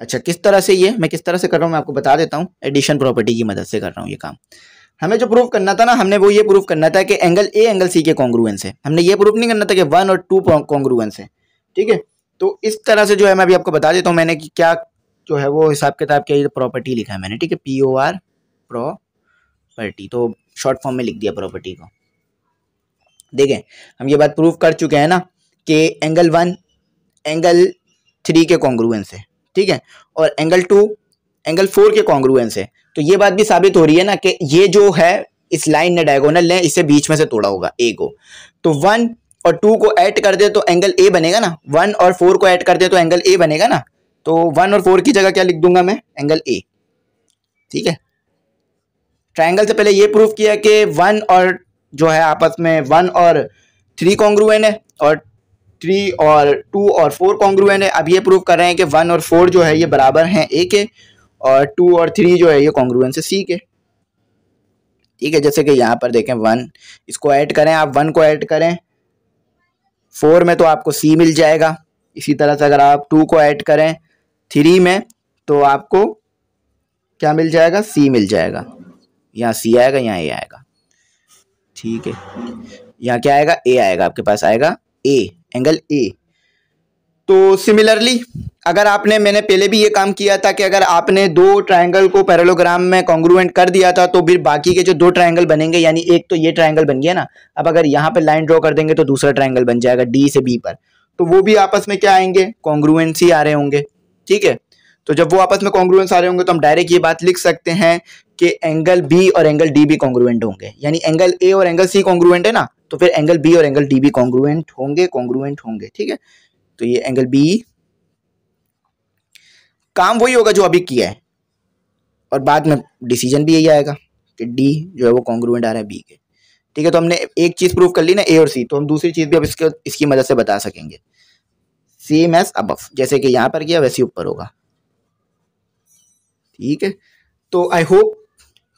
अच्छा किस तरह से ये मैं किस तरह से कर रहा हूँ मैं आपको बता देता हूँ एडिशन प्रॉपर्टी की मदद से कर रहा हूँ ये काम हमें जो प्रूफ करना था ना हमने वो ये प्रूफ करना था कि एंगल ए एंगल सी के कॉन्ग्रुएंस है हमने ये प्रूफ नहीं करना था कि वन और टू कॉन्ग्रुएंस है ठीक है तो इस तरह से जो है मैं अभी आपको बता देता हूँ मैंने कि क्या जो है वो हिसाब किताब के प्रॉपर्टी लिखा है मैंने ठीक है पी ओ आर प्रॉपर्टी तो शॉर्ट फॉर्म में लिख दिया प्रॉपर्टी को देखें हम ये बात प्रूफ कर चुके हैं ना कि एंगल वन एंगल थ्री के कॉन्ग्रुएंस है ठीक है और एंगल टू एंगल फोर के कॉन्ग्रुएंस है तो ये बात भी साबित हो रही है ना कि ये जो है इस लाइन ने डायगोनल ने इसे बीच में से तोड़ा होगा ए को तो वन और टू को ऐड कर दे तो एंगल ए बनेगा ना वन और फोर को ऐड कर दे तो एंगल ए बनेगा ना तो वन और फोर की जगह क्या लिख दूंगा मैं एंगल ए ठीक है ट्राइंगल से पहले ये प्रूफ किया कि वन और जो है आपस में वन और थ्री कॉन्ग्रुएंट है और थ्री और टू और फोर कॉन्ग्रुएंट है अब ये प्रूव कर रहे हैं कि वन और फोर जो है ये बराबर हैं ए के और टू और थ्री जो है ये कॉन्ग्रुएंस है सी के ठीक है जैसे कि यहाँ पर देखें वन इसको ऐड करें आप वन को ऐड करें फोर में तो आपको सी मिल जाएगा इसी तरह से अगर आप टू को ऐड करें थ्री में तो आपको क्या मिल जाएगा सी मिल जाएगा यहाँ सी आएगा यहाँ ए आएगा ठीक है यहाँ क्या आएगा ए आएगा आपके पास आएगा ए एंगल ए तो सिमिलरली अगर आपने मैंने पहले भी ये काम किया था कि अगर आपने दो ट्रायंगल को पैरेलोग्राम में कॉन्ग्रुएंट कर दिया था तो फिर बाकी के जो दो ट्रायंगल बनेंगे यानी एक तो ये ट्रायंगल बन गया ना अब अगर यहाँ पे लाइन ड्रॉ कर देंगे तो दूसरा ट्रायंगल बन जाएगा डी से बी पर तो वो भी आपस में क्या आएंगे कॉन्ग्रुएंसी आ रहे होंगे ठीक है तो जब वो आपस में कॉन्ग्रुएंस आ रहे होंगे तो हम डायरेक्ट ये बात लिख सकते हैं कि एंगल बी और एंगल डी भी कॉन्ग्रुएंट होंगे यानी एंगल ए और एंगल सी कॉन्ग्रुएंट है ना तो फिर एंगल बी और एंगल डी भी कॉन्ग्रुएंट होंगे कॉन्ग्रुएंट होंगे ठीक है तो ये एंगल बी काम वही होगा जो अभी किया है और बाद में डिसीजन भी यही आएगा कि डी जो है वो कॉन्ग्रुएंट आ रहा है बी के ठीक है तो हमने एक चीज़ प्रूव कर ली ना ए और सी तो हम दूसरी चीज़ भी अब इसके इसकी मदद से बता सकेंगे सेम एज अब जैसे कि यहां पर किया वैसे ऊपर होगा ठीक है तो आई होप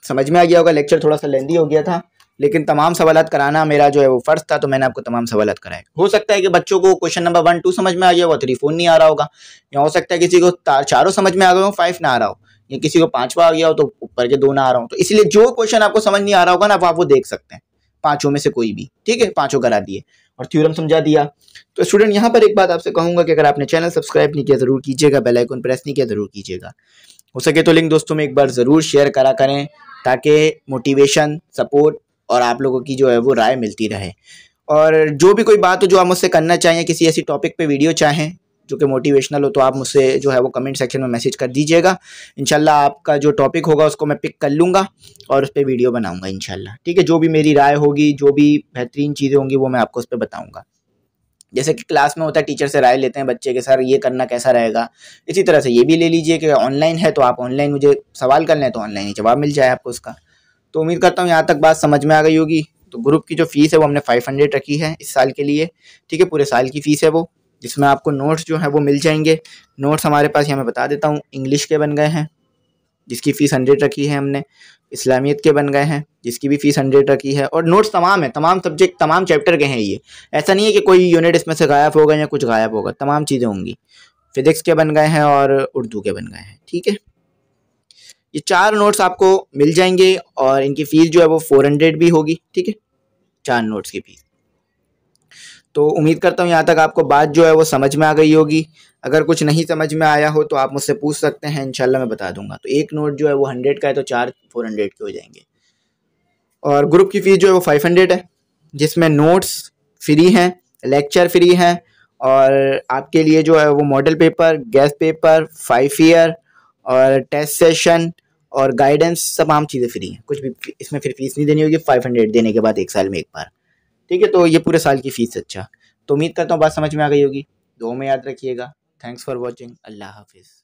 समझ में आ गया होगा लेक्चर थोड़ा सा लेंदी हो गया था लेकिन तमाम सवाल कराना मेरा जो है वो फ़र्ज़ था तो मैंने आपको तमाम सवाल कराए हो सकता है कि बच्चों को क्वेश्चन नंबर वन टू समझ में आ गया वो थ्री फोर नहीं आ रहा होगा या हो सकता है किसी को चारों समझ में आ गए हो फाइव ना आ रहा हो या किसी को पांचवा आ गया हो तो ऊपर के दो ना आ रहा हो तो इसलिए जो क्वेश्चन आपको समझ नहीं आ रहा होगा ना आप वो देख सकते हैं पांचों में से कोई भी ठीक है पांचों करा दिए और थ्योरम समझा दिया तो स्टूडेंट यहाँ पर एक बात आपसे कहूंगा कि अगर आपने चैनल सब्सक्राइब नहीं किया ज़रूर कीजिएगा बेल आइकन प्रेस नहीं किया ज़रूर कीजिएगा हो सके तो लिंक दोस्तों में एक बार ज़रूर शेयर करा करें ताकि मोटिवेशन सपोर्ट और आप लोगों की जो है वो राय मिलती रहे और जो भी कोई बात हो जो आप मुझसे करना चाहें किसी ऐसी टॉपिक पे वीडियो चाहें जो कि मोटिवेशनल हो तो आप मुझसे जो है वो कमेंट सेक्शन में मैसेज कर दीजिएगा इनशाला आपका जो टॉपिक होगा उसको मैं पिक कर लूँगा और उस पर वीडियो बनाऊँगा इनशाला ठीक है जो भी मेरी राय होगी जो भी बेहतरीन चीज़ें होंगी वो मैं आपको उस पर बताऊँगा जैसे कि क्लास में होता है टीचर से राय लेते हैं बच्चे के सर ये करना कैसा रहेगा इसी तरह से ये भी ले लीजिए कि ऑनलाइन है तो आप ऑनलाइन मुझे सवाल कर लें तो ऑनलाइन ही जवाब मिल जाए आपको उसका तो उम्मीद करता हूँ यहाँ तक बात समझ में आ गई होगी तो ग्रुप की जो फ़ीस है वो हमने फाइव हंड्रेड रखी है इस साल के लिए ठीक है पूरे साल की फ़ीस है वो जिसमें आपको नोट्स जो है वो मिल जाएंगे नोट्स हमारे पास यहाँ मैं बता देता हूँ इंग्लिश के बन गए हैं जिसकी फ़ीस हंड्रेड रखी है हमने इस्लामियत के बन गए हैं जिसकी भी फ़ीस हंड्रेड रखी है और नोट्स तमाम है तमाम सब्जेक्ट तमाम चैप्टर के हैं ये ऐसा नहीं है कि कोई यूनिट इसमें से गायब होगा या कुछ गायब होगा तमाम चीज़ें होंगी फिज़िक्स के बन गए हैं और उर्दू के बन गए हैं ठीक है ये चार नोट्स आपको मिल जाएंगे और इनकी फ़ीस जो है वो फोर हंड्रेड भी होगी ठीक है चार नोट्स की फ़ीस तो उम्मीद करता हूँ यहाँ तक आपको बात जो है वो समझ में आ गई होगी अगर कुछ नहीं समझ में आया हो तो आप मुझसे पूछ सकते हैं इनशाला मैं बता दूंगा तो एक नोट जो है वो हंड्रेड का है तो चार फोर हंड्रेड के हो जाएंगे और ग्रुप की फ़ीस जो है वो फाइव हंड्रेड है जिसमें नोट्स फ्री हैं लेक्चर फ्री हैं और आपके लिए जो है वो model paper guess paper five year और टेस्ट सेशन और गाइडेंस तमाम चीज़ें फ्री हैं कुछ भी इसमें फिर फीस नहीं देनी होगी फाइव हंड्रेड देने के बाद एक साल में एक बार ठीक है तो ये पूरे साल की फ़ीस अच्छा तो उम्मीद करता हूँ बात समझ में आ गई होगी दो में याद रखिएगा थैंक्स फॉर वॉचिंग अल्लाह हाफिज़